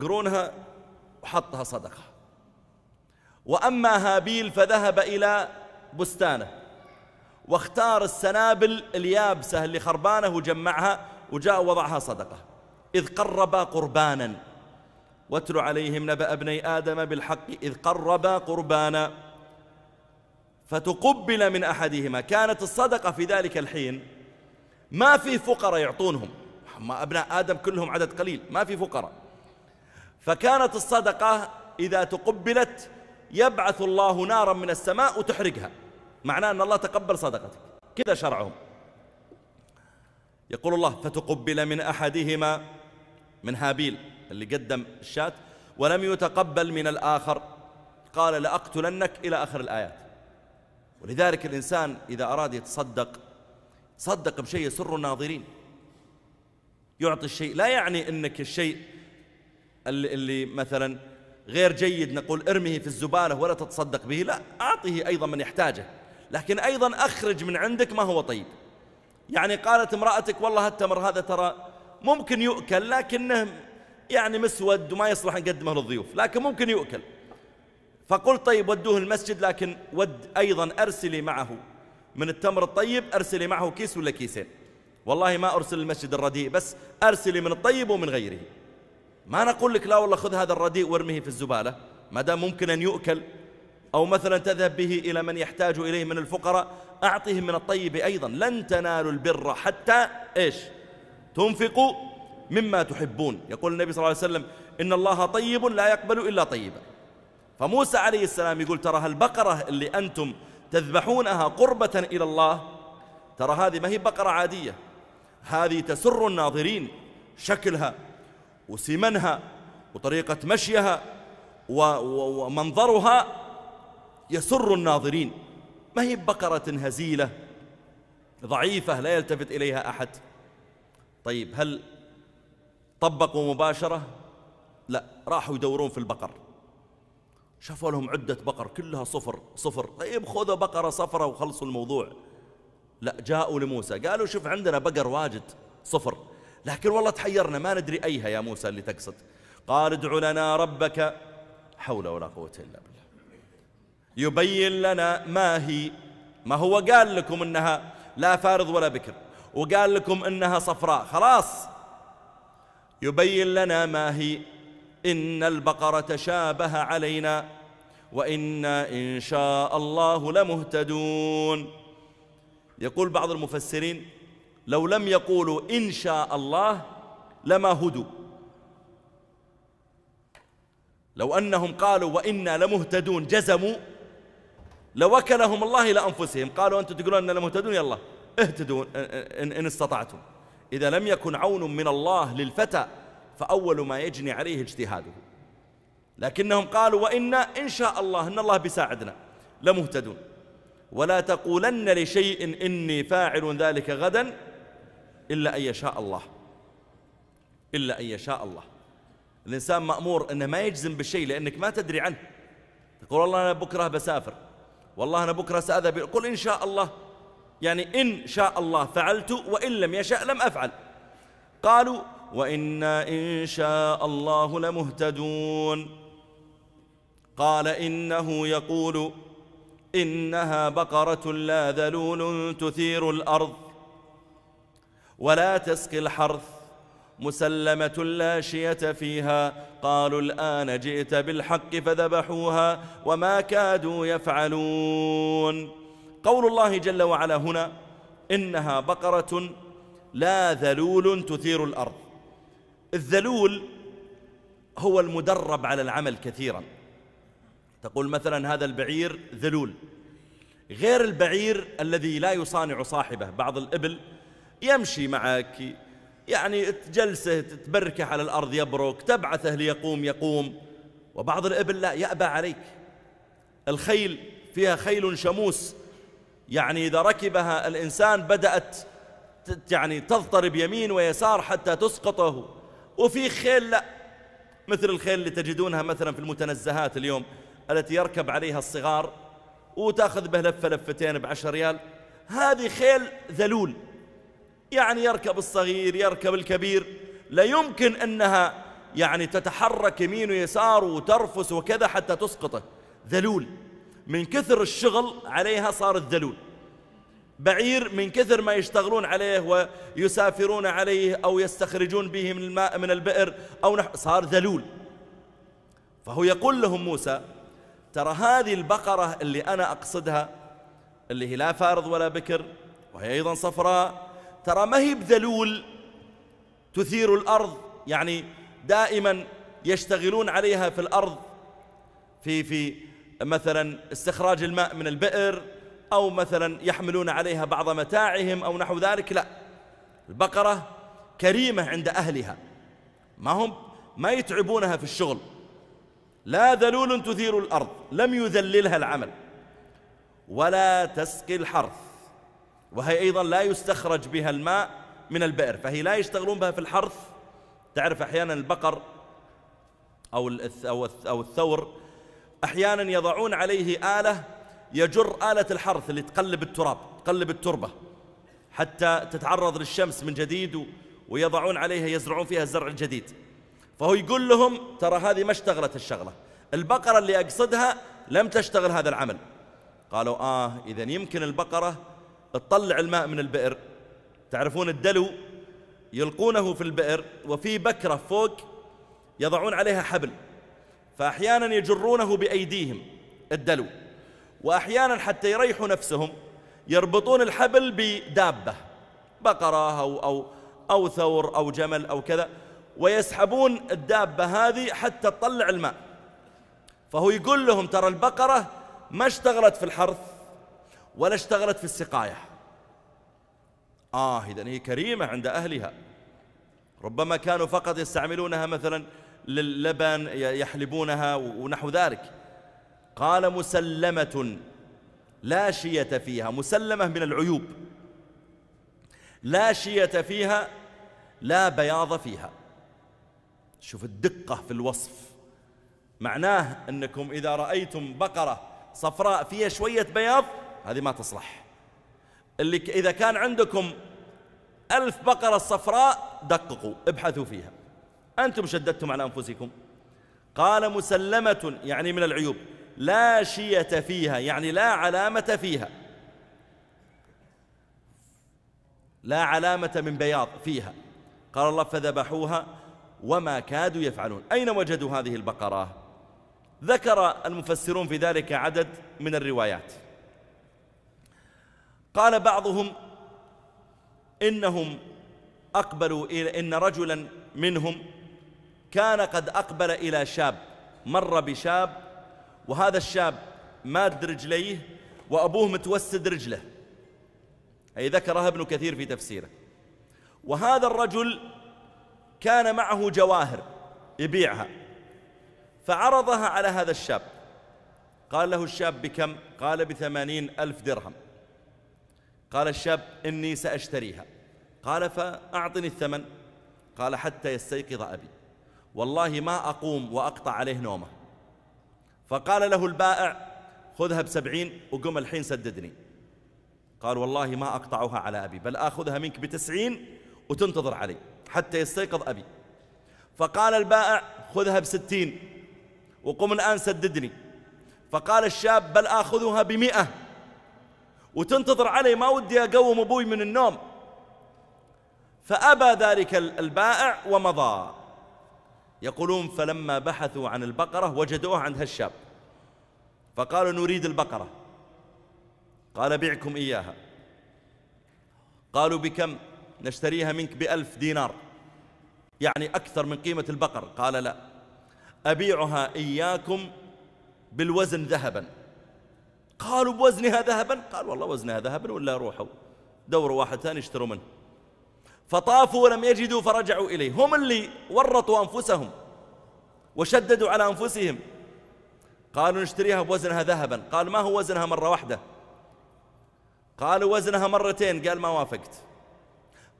قرونها وحطها صدقة وأما هابيل فذهب إلى بستانه واختار السنابل اليابسة اللي خربانه وجمعها وجاء وضعها صدقة إذ قربا قربانا واتل عليهم نبأ ابني آدم بالحق إذ قربا قربانا فتقبل من أحدهما كانت الصدقة في ذلك الحين ما في فقراء يعطونهم أما أبناء آدم كلهم عدد قليل ما في فقراء فكانت الصدقة إذا تقبلت يبعث الله نارا من السماء وتحرقها معناه أن الله تقبل صدقتك كذا شرعهم يقول الله فتقبل من أحدهما من هابيل اللي قدم الشات ولم يتقبل من الآخر قال لأقتلنك إلى آخر الآيات ولذلك الإنسان إذا أراد يتصدق صدق بشيء يسر الناظرين يعطي الشيء لا يعني أنك الشيء اللي, اللي مثلا غير جيد نقول ارمه في الزبالة ولا تتصدق به لا أعطه أيضا من يحتاجه لكن أيضا أخرج من عندك ما هو طيب يعني قالت امرأتك والله التمر هذا ترى ممكن يؤكل لكنه يعني مسود وما يصلح نقدمه للضيوف لكن ممكن يؤكل فقلت طيب ودوه المسجد لكن ود أيضا أرسلي معه من التمر الطيب أرسلي معه كيس ولا كيسين والله ما أرسل المسجد الرديء بس أرسلي من الطيب ومن غيره ما نقول لك لا والله خذ هذا الرديء وارميه في الزبالة ما دام ممكن أن يؤكل أو مثلا تذهب به إلى من يحتاج إليه من الفقراء أعطهم من الطيب أيضا لن تنالوا البر حتى إيش تنفقوا مما تحبون يقول النبي صلى الله عليه وسلم إن الله طيب لا يقبل إلا طيبا فموسى عليه السلام يقول ترى هالبقرة اللي أنتم تذبحونها قربة إلى الله ترى هذه ما هي بقرة عادية هذه تسر الناظرين شكلها وسمنها وطريقة مشيها ومنظرها يسر الناظرين ما هي بقرة هزيلة ضعيفة لا يلتفت إليها أحد طيب هل طبقوا مباشرة؟ لا راحوا يدورون في البقر شافوا لهم عدة بقر كلها صفر صفر طيب خذوا بقرة صفرة وخلصوا الموضوع لا جاءوا لموسى قالوا شوف عندنا بقر واجد صفر لكن والله تحيرنا ما ندري أيها يا موسى اللي تقصد قال ادع لنا ربك حول ولا قوة إلا بالله يبين لنا ما هي ما هو قال لكم إنها لا فارض ولا بكر وقال لكم إنها صفراء خلاص يبين لنا ما هي إن البقرة تشابه علينا وإنا إن شاء الله لمهتدون يقول بعض المفسرين لو لم يقولوا إن شاء الله لما هدوا لو أنهم قالوا وإنا لمهتدون جزموا لوكلهم الله إلى أنفسهم قالوا أنتم تقولون أننا لمهتدون يلا اهتدوا إن, إن استطعتم إذا لم يكن عون من الله للفتى فأول ما يجني عليه اجتهاده لكنهم قالوا وإنا إن شاء الله إن الله بيساعدنا لمهتدون ولا تقولن لشيء إني فاعل ذلك غدا إلا أن يشاء الله إلا أن يشاء الله الإنسان مأمور أنه ما يجزم بالشيء لأنك ما تدري عنه تقول والله أنا بكرة بسافر والله أنا بكرة سأذهب قل إن شاء الله يعني إن شاء الله فعلت وإن لم يشاء لم أفعل قالوا وإنا إن شاء الله لمهتدون قال انه يقول انها بقره لا ذلول تثير الارض ولا تسقي الحرث مسلمه لا شيه فيها قالوا الان جئت بالحق فذبحوها وما كادوا يفعلون قول الله جل وعلا هنا انها بقره لا ذلول تثير الارض الذلول هو المدرب على العمل كثيرا تقول مثلا هذا البعير ذلول غير البعير الذي لا يصانع صاحبه بعض الإبل يمشي معك يعني تجلسه تبركه على الأرض يبرك تبعثه ليقوم يقوم وبعض الإبل لا يأبى عليك الخيل فيها خيل شموس يعني إذا ركبها الإنسان بدأت يعني تضطرب يمين ويسار حتى تسقطه وفي خيل لا مثل الخيل اللي تجدونها مثلا في المتنزهات اليوم التي يركب عليها الصغار وتأخذ به لفة لفتين بعشر ريال هذه خيل ذلول يعني يركب الصغير يركب الكبير لا يمكن أنها يعني تتحرك يمين ويسار وترفس وكذا حتى تسقطه ذلول من كثر الشغل عليها صارت ذلول بعير من كثر ما يشتغلون عليه ويسافرون عليه أو يستخرجون به من الماء من البئر أو نحو صار ذلول فهو يقول لهم موسى ترى هذه البقرة اللي أنا أقصدها اللي هي لا فارض ولا بكر وهي أيضا صفراء ترى ما هي بذلول تثير الأرض يعني دائما يشتغلون عليها في الأرض في في مثلا استخراج الماء من البئر أو مثلا يحملون عليها بعض متاعهم أو نحو ذلك لا البقرة كريمة عند أهلها ما هم ما يتعبونها في الشغل لا ذلول تثير الأرض لم يذللها العمل ولا تسقي الحرث وهي أيضا لا يستخرج بها الماء من البئر فهي لا يشتغلون بها في الحرث تعرف أحيانا البقر أو أو الثور أحيانا يضعون عليه آلة يجر آلة الحرث اللي تقلب التراب تقلب التربة حتى تتعرض للشمس من جديد ويضعون عليها يزرعون فيها الزرع الجديد فهو يقول لهم ترى هذه ما اشتغلت الشغلة البقرة اللي أقصدها لم تشتغل هذا العمل قالوا آه إذا يمكن البقرة تطلع الماء من البئر تعرفون الدلو يلقونه في البئر وفي بكرة فوق يضعون عليها حبل فأحيانا يجرونه بأيديهم الدلو وأحيانا حتى يريحوا نفسهم يربطون الحبل بدابة بقرة أو, أو, أو ثور أو جمل أو كذا ويسحبون الدابة هذه حتى تطلع الماء فهو يقول لهم ترى البقرة ما اشتغلت في الحرث ولا اشتغلت في السقاية آه إذا هي كريمة عند أهلها ربما كانوا فقط يستعملونها مثلا للبن يحلبونها ونحو ذلك قال مسلمة لا شية فيها مسلمة من العيوب لا شية فيها لا بياض فيها شوف الدقة في الوصف معناه أنكم إذا رأيتم بقرة صفراء فيها شوية بياض هذه ما تصلح اللي إذا كان عندكم ألف بقرة صفراء دققوا ابحثوا فيها أنتم شددتم على أنفسكم قال مسلمة يعني من العيوب لا شية فيها يعني لا علامة فيها لا علامة من بياض فيها قال الله فذبحوها وما كادوا يفعلون أين وجدوا هذه البقرة؟ ذكر المفسرون في ذلك عدد من الروايات قال بعضهم إنهم أقبلوا إلى إن رجلا منهم كان قد أقبل إلى شاب مر بشاب وهذا الشاب ماد رجليه وأبوه متوسد رجله أي ذكرها ابن كثير في تفسيره وهذا الرجل كان معه جواهر يبيعها فعرضها على هذا الشاب قال له الشاب بكم قال بثمانين ألف درهم قال الشاب إني سأشتريها قال فأعطني الثمن قال حتى يستيقظ أبي والله ما أقوم وأقطع عليه نومه فقال له البائع خذها بسبعين وقم الحين سددني قال والله ما أقطعها على أبي بل آخذها منك بتسعين وتنتظر علي حتى يستيقظ أبي فقال البائع خذها بستين وقم الآن سددني فقال الشاب بل آخذها بمئة وتنتظر علي ما ودي أقوم أبوي من النوم فأبى ذلك البائع ومضى يقولون فلما بحثوا عن البقرة وجدوها عند هالشاب فقالوا نريد البقرة قال بيعكم إياها قالوا بكم؟ نشتريها منك بألف دينار يعني أكثر من قيمة البقر قال لا أبيعها إياكم بالوزن ذهبا قالوا بوزنها ذهبا قال والله وزنها ذهبا ولا روحوا دوروا واحد ثاني اشتروا منه فطافوا ولم يجدوا فرجعوا إليه هم اللي ورطوا أنفسهم وشددوا على أنفسهم قالوا نشتريها بوزنها ذهبا قال ما هو وزنها مرة واحدة قالوا وزنها مرتين قال ما وافقت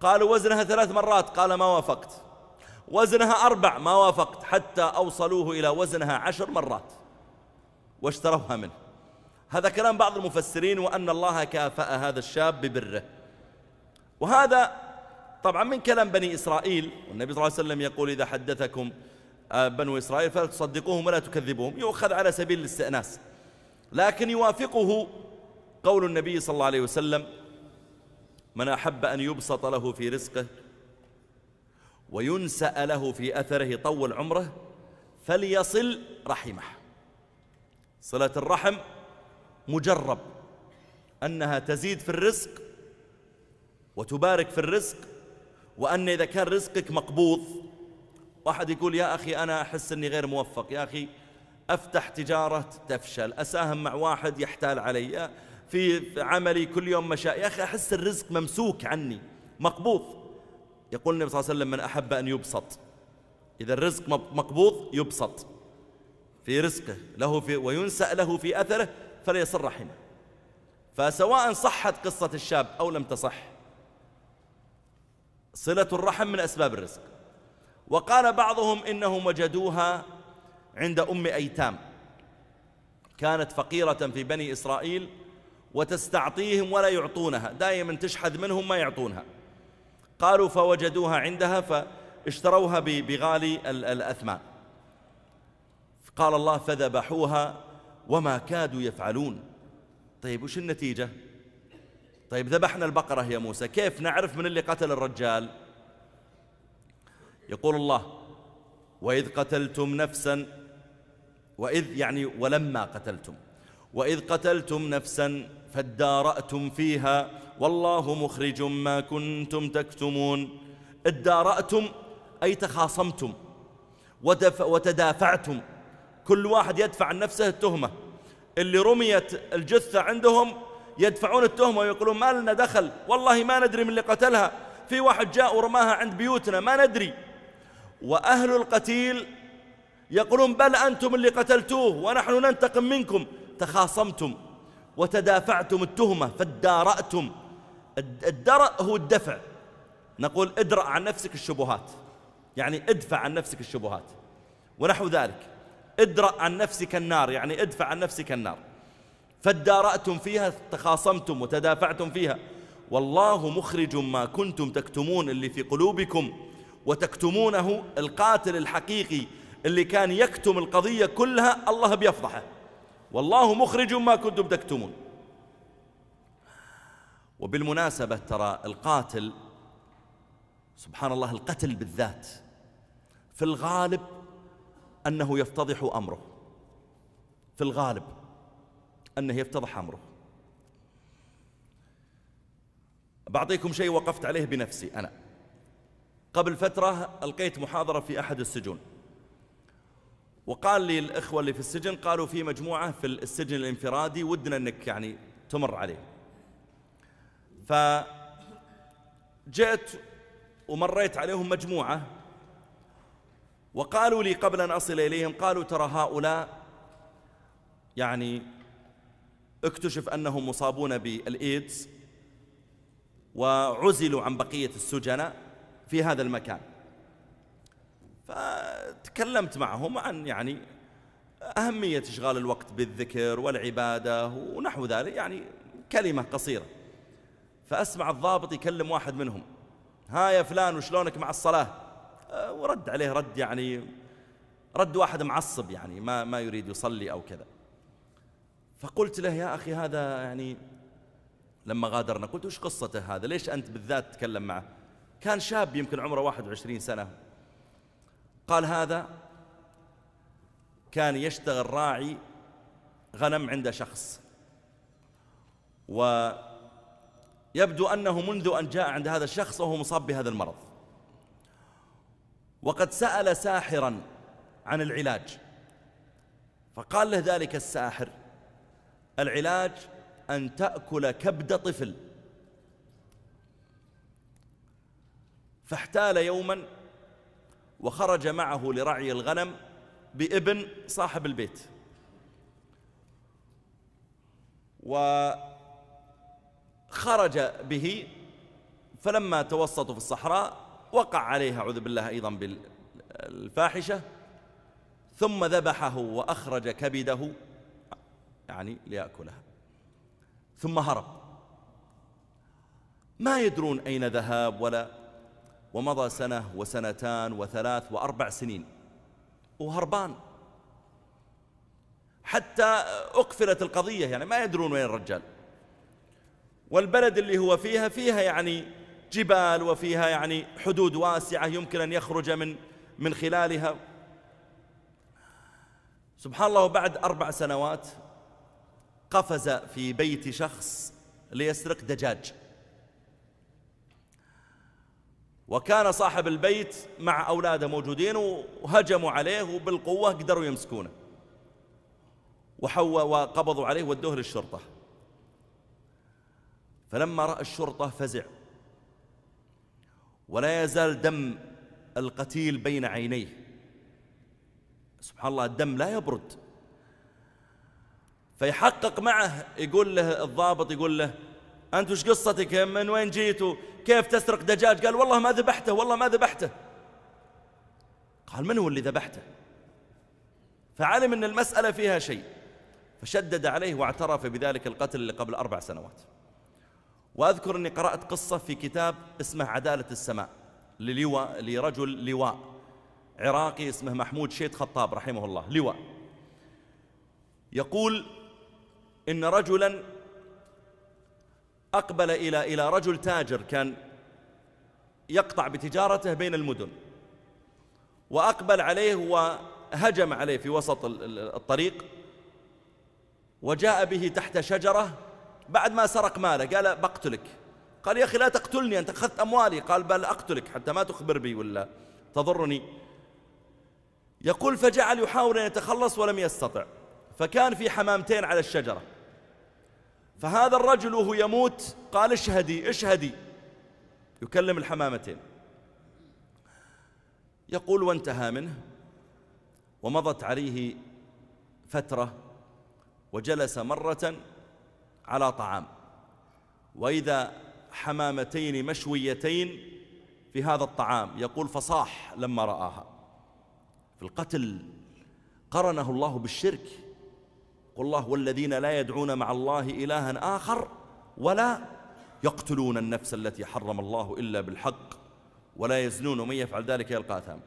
قالوا وزنها ثلاث مرات قال ما وافقت وزنها أربع ما وافقت حتى أوصلوه إلى وزنها عشر مرات واشتروها منه هذا كلام بعض المفسرين وأن الله كافأ هذا الشاب ببره وهذا طبعا من كلام بني إسرائيل والنبي صلى الله عليه وسلم يقول إذا حدثكم آه، بنو إسرائيل فلا تصدقوهم ولا تكذبوهم يؤخذ على سبيل الاستئناس لكن يوافقه قول النبي صلى الله عليه وسلم من أحب أن يبسط له في رزقه وينسأ له في أثره طول عمره فليصل رحمه صلة الرحم مجرب أنها تزيد في الرزق وتبارك في الرزق وأن إذا كان رزقك مقبوض واحد يقول يا أخي أنا أحس أني غير موفق يا أخي أفتح تجارة تفشل أساهم مع واحد يحتال علي في عملي كل يوم مشاء يا أخي أحس الرزق ممسوك عني مقبوض يقول النبي صلى الله عليه وسلم من أحب أن يبسط إذا الرزق مقبوض يبسط في رزقه له في وينسأ له في أثره فليصر رحمه فسواء صحت قصة الشاب أو لم تصح صلة الرحم من أسباب الرزق وقال بعضهم إنهم وجدوها عند أم أيتام كانت فقيرة في بني إسرائيل وتستعطيهم ولا يعطونها دائما تشحذ منهم ما يعطونها قالوا فوجدوها عندها فاشتروها بغالي الأثمان قال الله فذبحوها وما كادوا يفعلون طيب وش النتيجة طيب ذبحنا البقرة يا موسى كيف نعرف من اللي قتل الرجال يقول الله وإذ قتلتم نفسا وإذ يعني ولما قتلتم وإذ قتلتم نفسا فادارأتم فيها والله مخرج ما كنتم تكتمون ادارأتم أي تخاصمتم وتدافعتم كل واحد يدفع عن نفسه التهمة اللي رميت الجثة عندهم يدفعون التهمة ويقولون ما لنا دخل والله ما ندري من اللي قتلها في واحد جاء ورماها عند بيوتنا ما ندري وأهل القتيل يقولون بل أنتم اللي قتلتوه ونحن ننتقم منكم تخاصمتم وتدافعتم التهمة فادارأتم الدرأ هو الدفع نقول ادرأ عن نفسك الشبهات يعني ادفع عن نفسك الشبهات ونحو ذلك ادرأ عن نفسك النار يعني ادفع عن نفسك النار فادارأتم فيها تخاصمتم وتدافعتم فيها والله مخرج ما كنتم تكتمون اللي في قلوبكم وتكتمونه القاتل الحقيقي اللي كان يكتم القضية كلها الله بيفضحه والله مخرج ما كنتم تكتمون وبالمناسبة ترى القاتل سبحان الله القتل بالذات في الغالب أنه يفتضح أمره في الغالب أنه يفتضح أمره بعطيكم شيء وقفت عليه بنفسي أنا قبل فترة ألقيت محاضرة في أحد السجون وقال لي الإخوة اللي في السجن قالوا في مجموعة في السجن الانفرادي ودنا أنك يعني تمر عليه جئت ومريت عليهم مجموعة وقالوا لي قبل أن أصل إليهم قالوا ترى هؤلاء يعني اكتشف أنهم مصابون بالإيدز وعزلوا عن بقية السجناء في هذا المكان فتكلمت معهم عن يعني أهمية إشغال الوقت بالذكر والعبادة ونحو ذلك يعني كلمة قصيرة فأسمع الضابط يكلم واحد منهم ها يا فلان وشلونك مع الصلاة أه، ورد عليه رد يعني رد واحد معصب يعني ما ما يريد يصلي أو كذا فقلت له يا أخي هذا يعني لما غادرنا قلت وش قصته هذا ليش أنت بالذات تتكلم معه كان شاب يمكن عمره 21 سنة قال هذا كان يشتغل راعي غنم عند شخص ويبدو أنه منذ أن جاء عند هذا الشخص وهو مصاب بهذا المرض وقد سأل ساحرا عن العلاج فقال له ذلك الساحر العلاج أن تأكل كبد طفل فاحتال يوما وخرج معه لرعي الغنم بابن صاحب البيت وخرج به فلما توسطوا في الصحراء وقع عليه أعوذ بالله أيضا بالفاحشة ثم ذبحه وأخرج كبده يعني ليأكلها ثم هرب ما يدرون أين ذهاب ولا ومضى سنة وسنتان وثلاث وأربع سنين وهربان حتى أقفلت القضية يعني ما يدرون وين الرجال والبلد اللي هو فيها فيها يعني جبال وفيها يعني حدود واسعة يمكن أن يخرج من من خلالها سبحان الله بعد أربع سنوات قفز في بيت شخص ليسرق دجاج وكان صاحب البيت مع أولاده موجودين وهجموا عليه وبالقوة قدروا يمسكونه وحوا وقبضوا عليه ودوه للشرطة فلما رأى الشرطة فزع ولا يزال دم القتيل بين عينيه سبحان الله الدم لا يبرد فيحقق معه يقول له الضابط يقول له أنت وش قصتك من وين جيتوا كيف تسرق دجاج قال والله ما ذبحته والله ما ذبحته قال من هو اللي ذبحته فعلم أن المسألة فيها شيء فشدد عليه واعترف بذلك القتل اللي قبل أربع سنوات وأذكر أني قرأت قصة في كتاب اسمه عدالة السماء للواء لرجل لواء عراقي اسمه محمود شيد خطاب رحمه الله لواء يقول إن رجلا أقبل إلى إلى رجل تاجر كان يقطع بتجارته بين المدن وأقبل عليه وهجم عليه في وسط الطريق وجاء به تحت شجرة بعد ما سرق ماله قال بقتلك قال يا أخي لا تقتلني أنت أخذت أموالي قال بل أقتلك حتى ما تخبر بي ولا تضرني يقول فجعل يحاول أن يتخلص ولم يستطع فكان في حمامتين على الشجرة فهذا الرجل وهو يموت قال اشهدي اشهدي يكلم الحمامتين يقول وانتهى منه ومضت عليه فترة وجلس مرة على طعام وإذا حمامتين مشويتين في هذا الطعام يقول فصاح لما رآها في القتل قرنه الله بالشرك قل الله والذين لا يدعون مع الله إلها آخر ولا يقتلون النفس التي حرم الله إلا بالحق ولا يزنون ومن يفعل ذلك يلقى أثام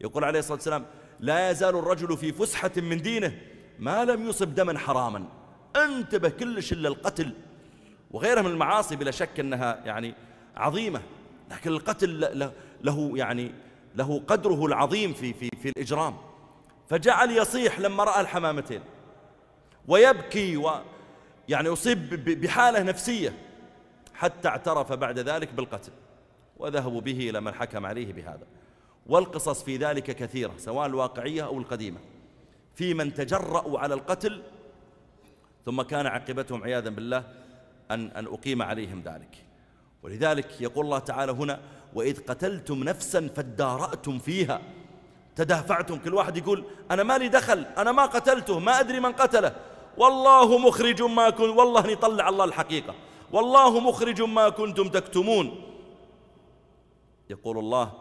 يقول عليه الصلاة والسلام لا يزال الرجل في فسحة من دينه ما لم يصب دما حراما انتبه كلش إلا القتل وغيرها من المعاصي بلا شك أنها يعني عظيمة لكن القتل له يعني له قدره العظيم في, في, في الإجرام فجعل يصيح لما رأى الحمامتين ويبكي و يعني أصيب بحالة نفسية حتى اعترف بعد ذلك بالقتل وذهبوا به إلى من حكم عليه بهذا والقصص في ذلك كثيرة سواء الواقعية أو القديمة في من تجرأوا على القتل ثم كان عاقبتهم عياذا بالله أن, أن أقيم عليهم ذلك ولذلك يقول الله تعالى هنا وإذ قتلتم نفسا فادارأتم فيها تدافعتم كل واحد يقول أنا ما لي دخل أنا ما قتلته ما أدري من قتله والله مخرج ما كنت والله نطلع الله الحقيقة والله مخرج ما كنتم تكتمون يقول الله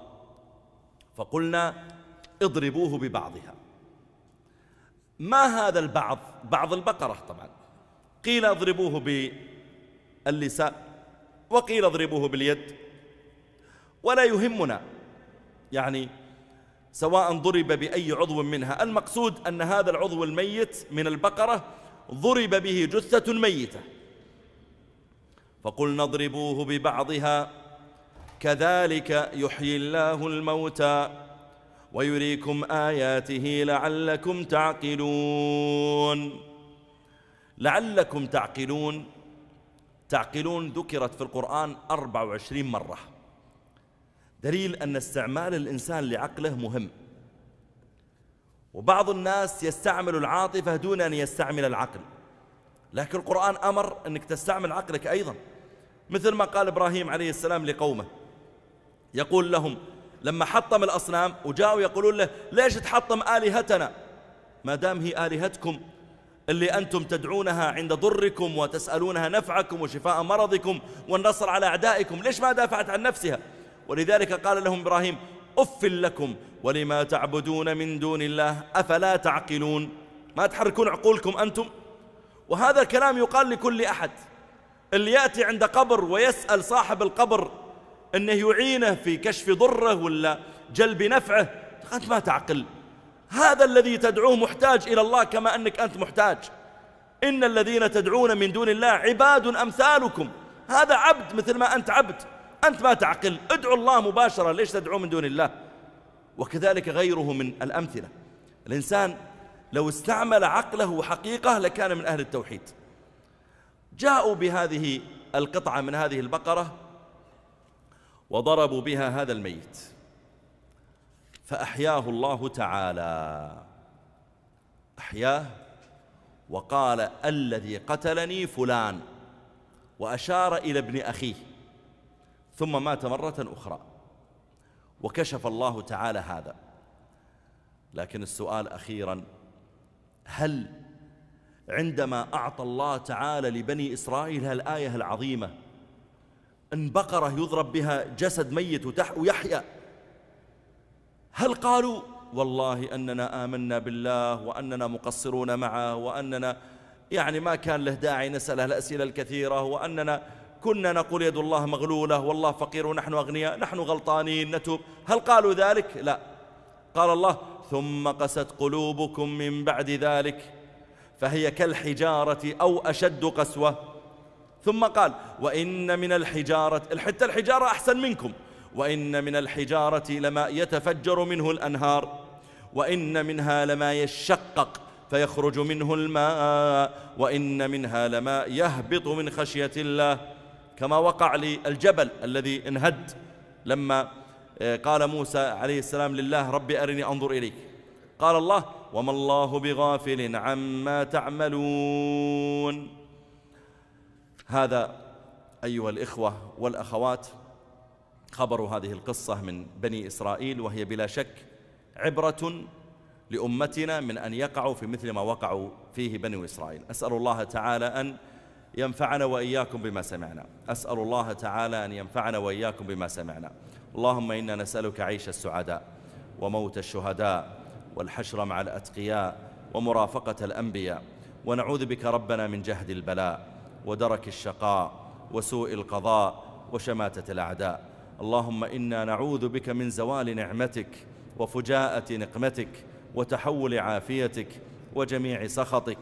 فقلنا اضربوه ببعضها ما هذا البعض بعض البقرة طبعا قيل اضربوه باللسان وقيل اضربوه باليد ولا يهمنا يعني سواء ضرب بأي عضو منها المقصود أن هذا العضو الميت من البقرة ضرب به جثة ميتة فقلنا اضربوه ببعضها كذلك يحيي الله الموتى ويريكم آياته لعلكم تعقلون لعلكم تعقلون تعقلون ذكرت في القرآن 24 مرة دليل أن استعمال الإنسان لعقله مهم وبعض الناس يستعمل العاطفة دون أن يستعمل العقل لكن القرآن أمر أنك تستعمل عقلك أيضا مثل ما قال إبراهيم عليه السلام لقومه يقول لهم لما حطم الأصنام وجاءوا يقولون له ليش تحطم آلهتنا ما دام هي آلهتكم اللي أنتم تدعونها عند ضركم وتسألونها نفعكم وشفاء مرضكم والنصر على أعدائكم ليش ما دافعت عن نفسها ولذلك قال لهم إبراهيم أف لكم ولما تعبدون من دون الله أفلا تعقلون ما تحركون عقولكم أنتم وهذا الكلام يقال لكل أحد اللي يأتي عند قبر ويسأل صاحب القبر أنه يعينه في كشف ضره ولا جلب نفعه أنت ما تعقل هذا الذي تدعوه محتاج إلى الله كما أنك أنت محتاج إن الذين تدعون من دون الله عباد أمثالكم هذا عبد مثل ما أنت عبد أنت ما تعقل ادعو الله مباشرة ليش تدعو من دون الله وكذلك غيره من الأمثلة الإنسان لو استعمل عقله حقيقة لكان من أهل التوحيد جاءوا بهذه القطعة من هذه البقرة وضربوا بها هذا الميت فأحياه الله تعالى أحياه وقال الذي قتلني فلان وأشار إلى ابن أخيه ثم مات مرة أخرى وكشف الله تعالى هذا لكن السؤال أخيرا هل عندما أعطى الله تعالى لبني إسرائيل هالآية العظيمة أن بقرة يضرب بها جسد ميت ويحيى هل قالوا والله أننا آمنا بالله وأننا مقصرون معه وأننا يعني ما كان له داعي نسأله الأسئلة الكثيرة وأننا كنا نقول يد الله مغلولة والله فقير ونحن أغنياء نحن غلطانين نتوب هل قالوا ذلك؟ لا قال الله ثم قست قلوبكم من بعد ذلك فهي كالحجارة أو أشد قسوة ثم قال وإن من الحجارة حتى الحجارة أحسن منكم وإن من الحجارة لما يتفجر منه الأنهار وإن منها لما يشقق فيخرج منه الماء وإن منها لما يهبط من خشية الله كما وقع للجبل الذي انهد لما آه، قال موسى عليه السلام لله ربي أرني أنظر إليك قال الله وما الله بغافل عما تعملون هذا أيها الإخوة والأخوات خبر هذه القصة من بني إسرائيل وهي بلا شك عبرة لأمتنا من أن يقعوا في مثل ما وقعوا فيه بني إسرائيل أسأل الله تعالى أن ينفعنا وإياكم بما سمعنا أسأل الله تعالى أن ينفعنا وإياكم بما سمعنا اللهم إنا نسألك عيش السعداء وموت الشهداء والحشر مع الأتقياء ومرافقة الأنبياء ونعوذ بك ربنا من جهد البلاء ودرك الشقاء وسوء القضاء وشماتة الأعداء اللهم إنا نعوذ بك من زوال نعمتك وفجاءة نقمتك وتحول عافيتك وجميع سخطك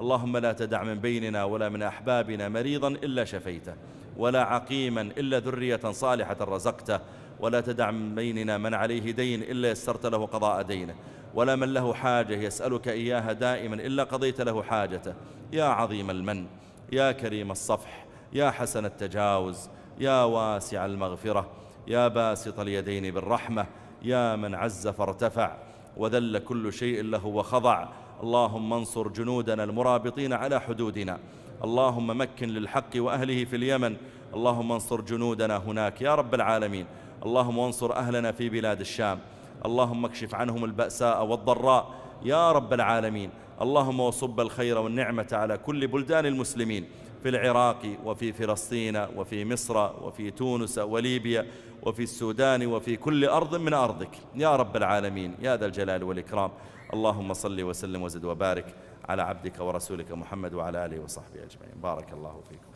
اللهم لا تدع من بيننا ولا من أحبابنا مريضا إلا شفيته ولا عقيما إلا ذرية صالحة رزقته ولا تدع من بيننا من عليه دين إلا يسرت له قضاء دينه ولا من له حاجة يسألك إياها دائما إلا قضيت له حاجته يا عظيم المن يا كريم الصفح يا حسن التجاوز يا واسع المغفرة يا باسط اليدين بالرحمة يا من عز فارتفع وذل كل شيء له وخضع اللهم انصر جنودنا المرابطين على حدودنا اللهم مكن للحق وأهله في اليمن اللهم انصر جنودنا هناك يا رب العالمين اللهم انصر أهلنا في بلاد الشام اللهم اكشف عنهم البأساء والضراء يا رب العالمين اللهم وصب الخير والنعمة على كل بلدان المسلمين في العراق وفي فلسطين وفي مصر وفي تونس وليبيا وفي السودان وفي كل أرض من أرضك يا رب العالمين يا ذا الجلال والإكرام اللهم صل وسلم وزد وبارك على عبدك ورسولك محمد وعلى آله وصحبه أجمعين بارك الله فيكم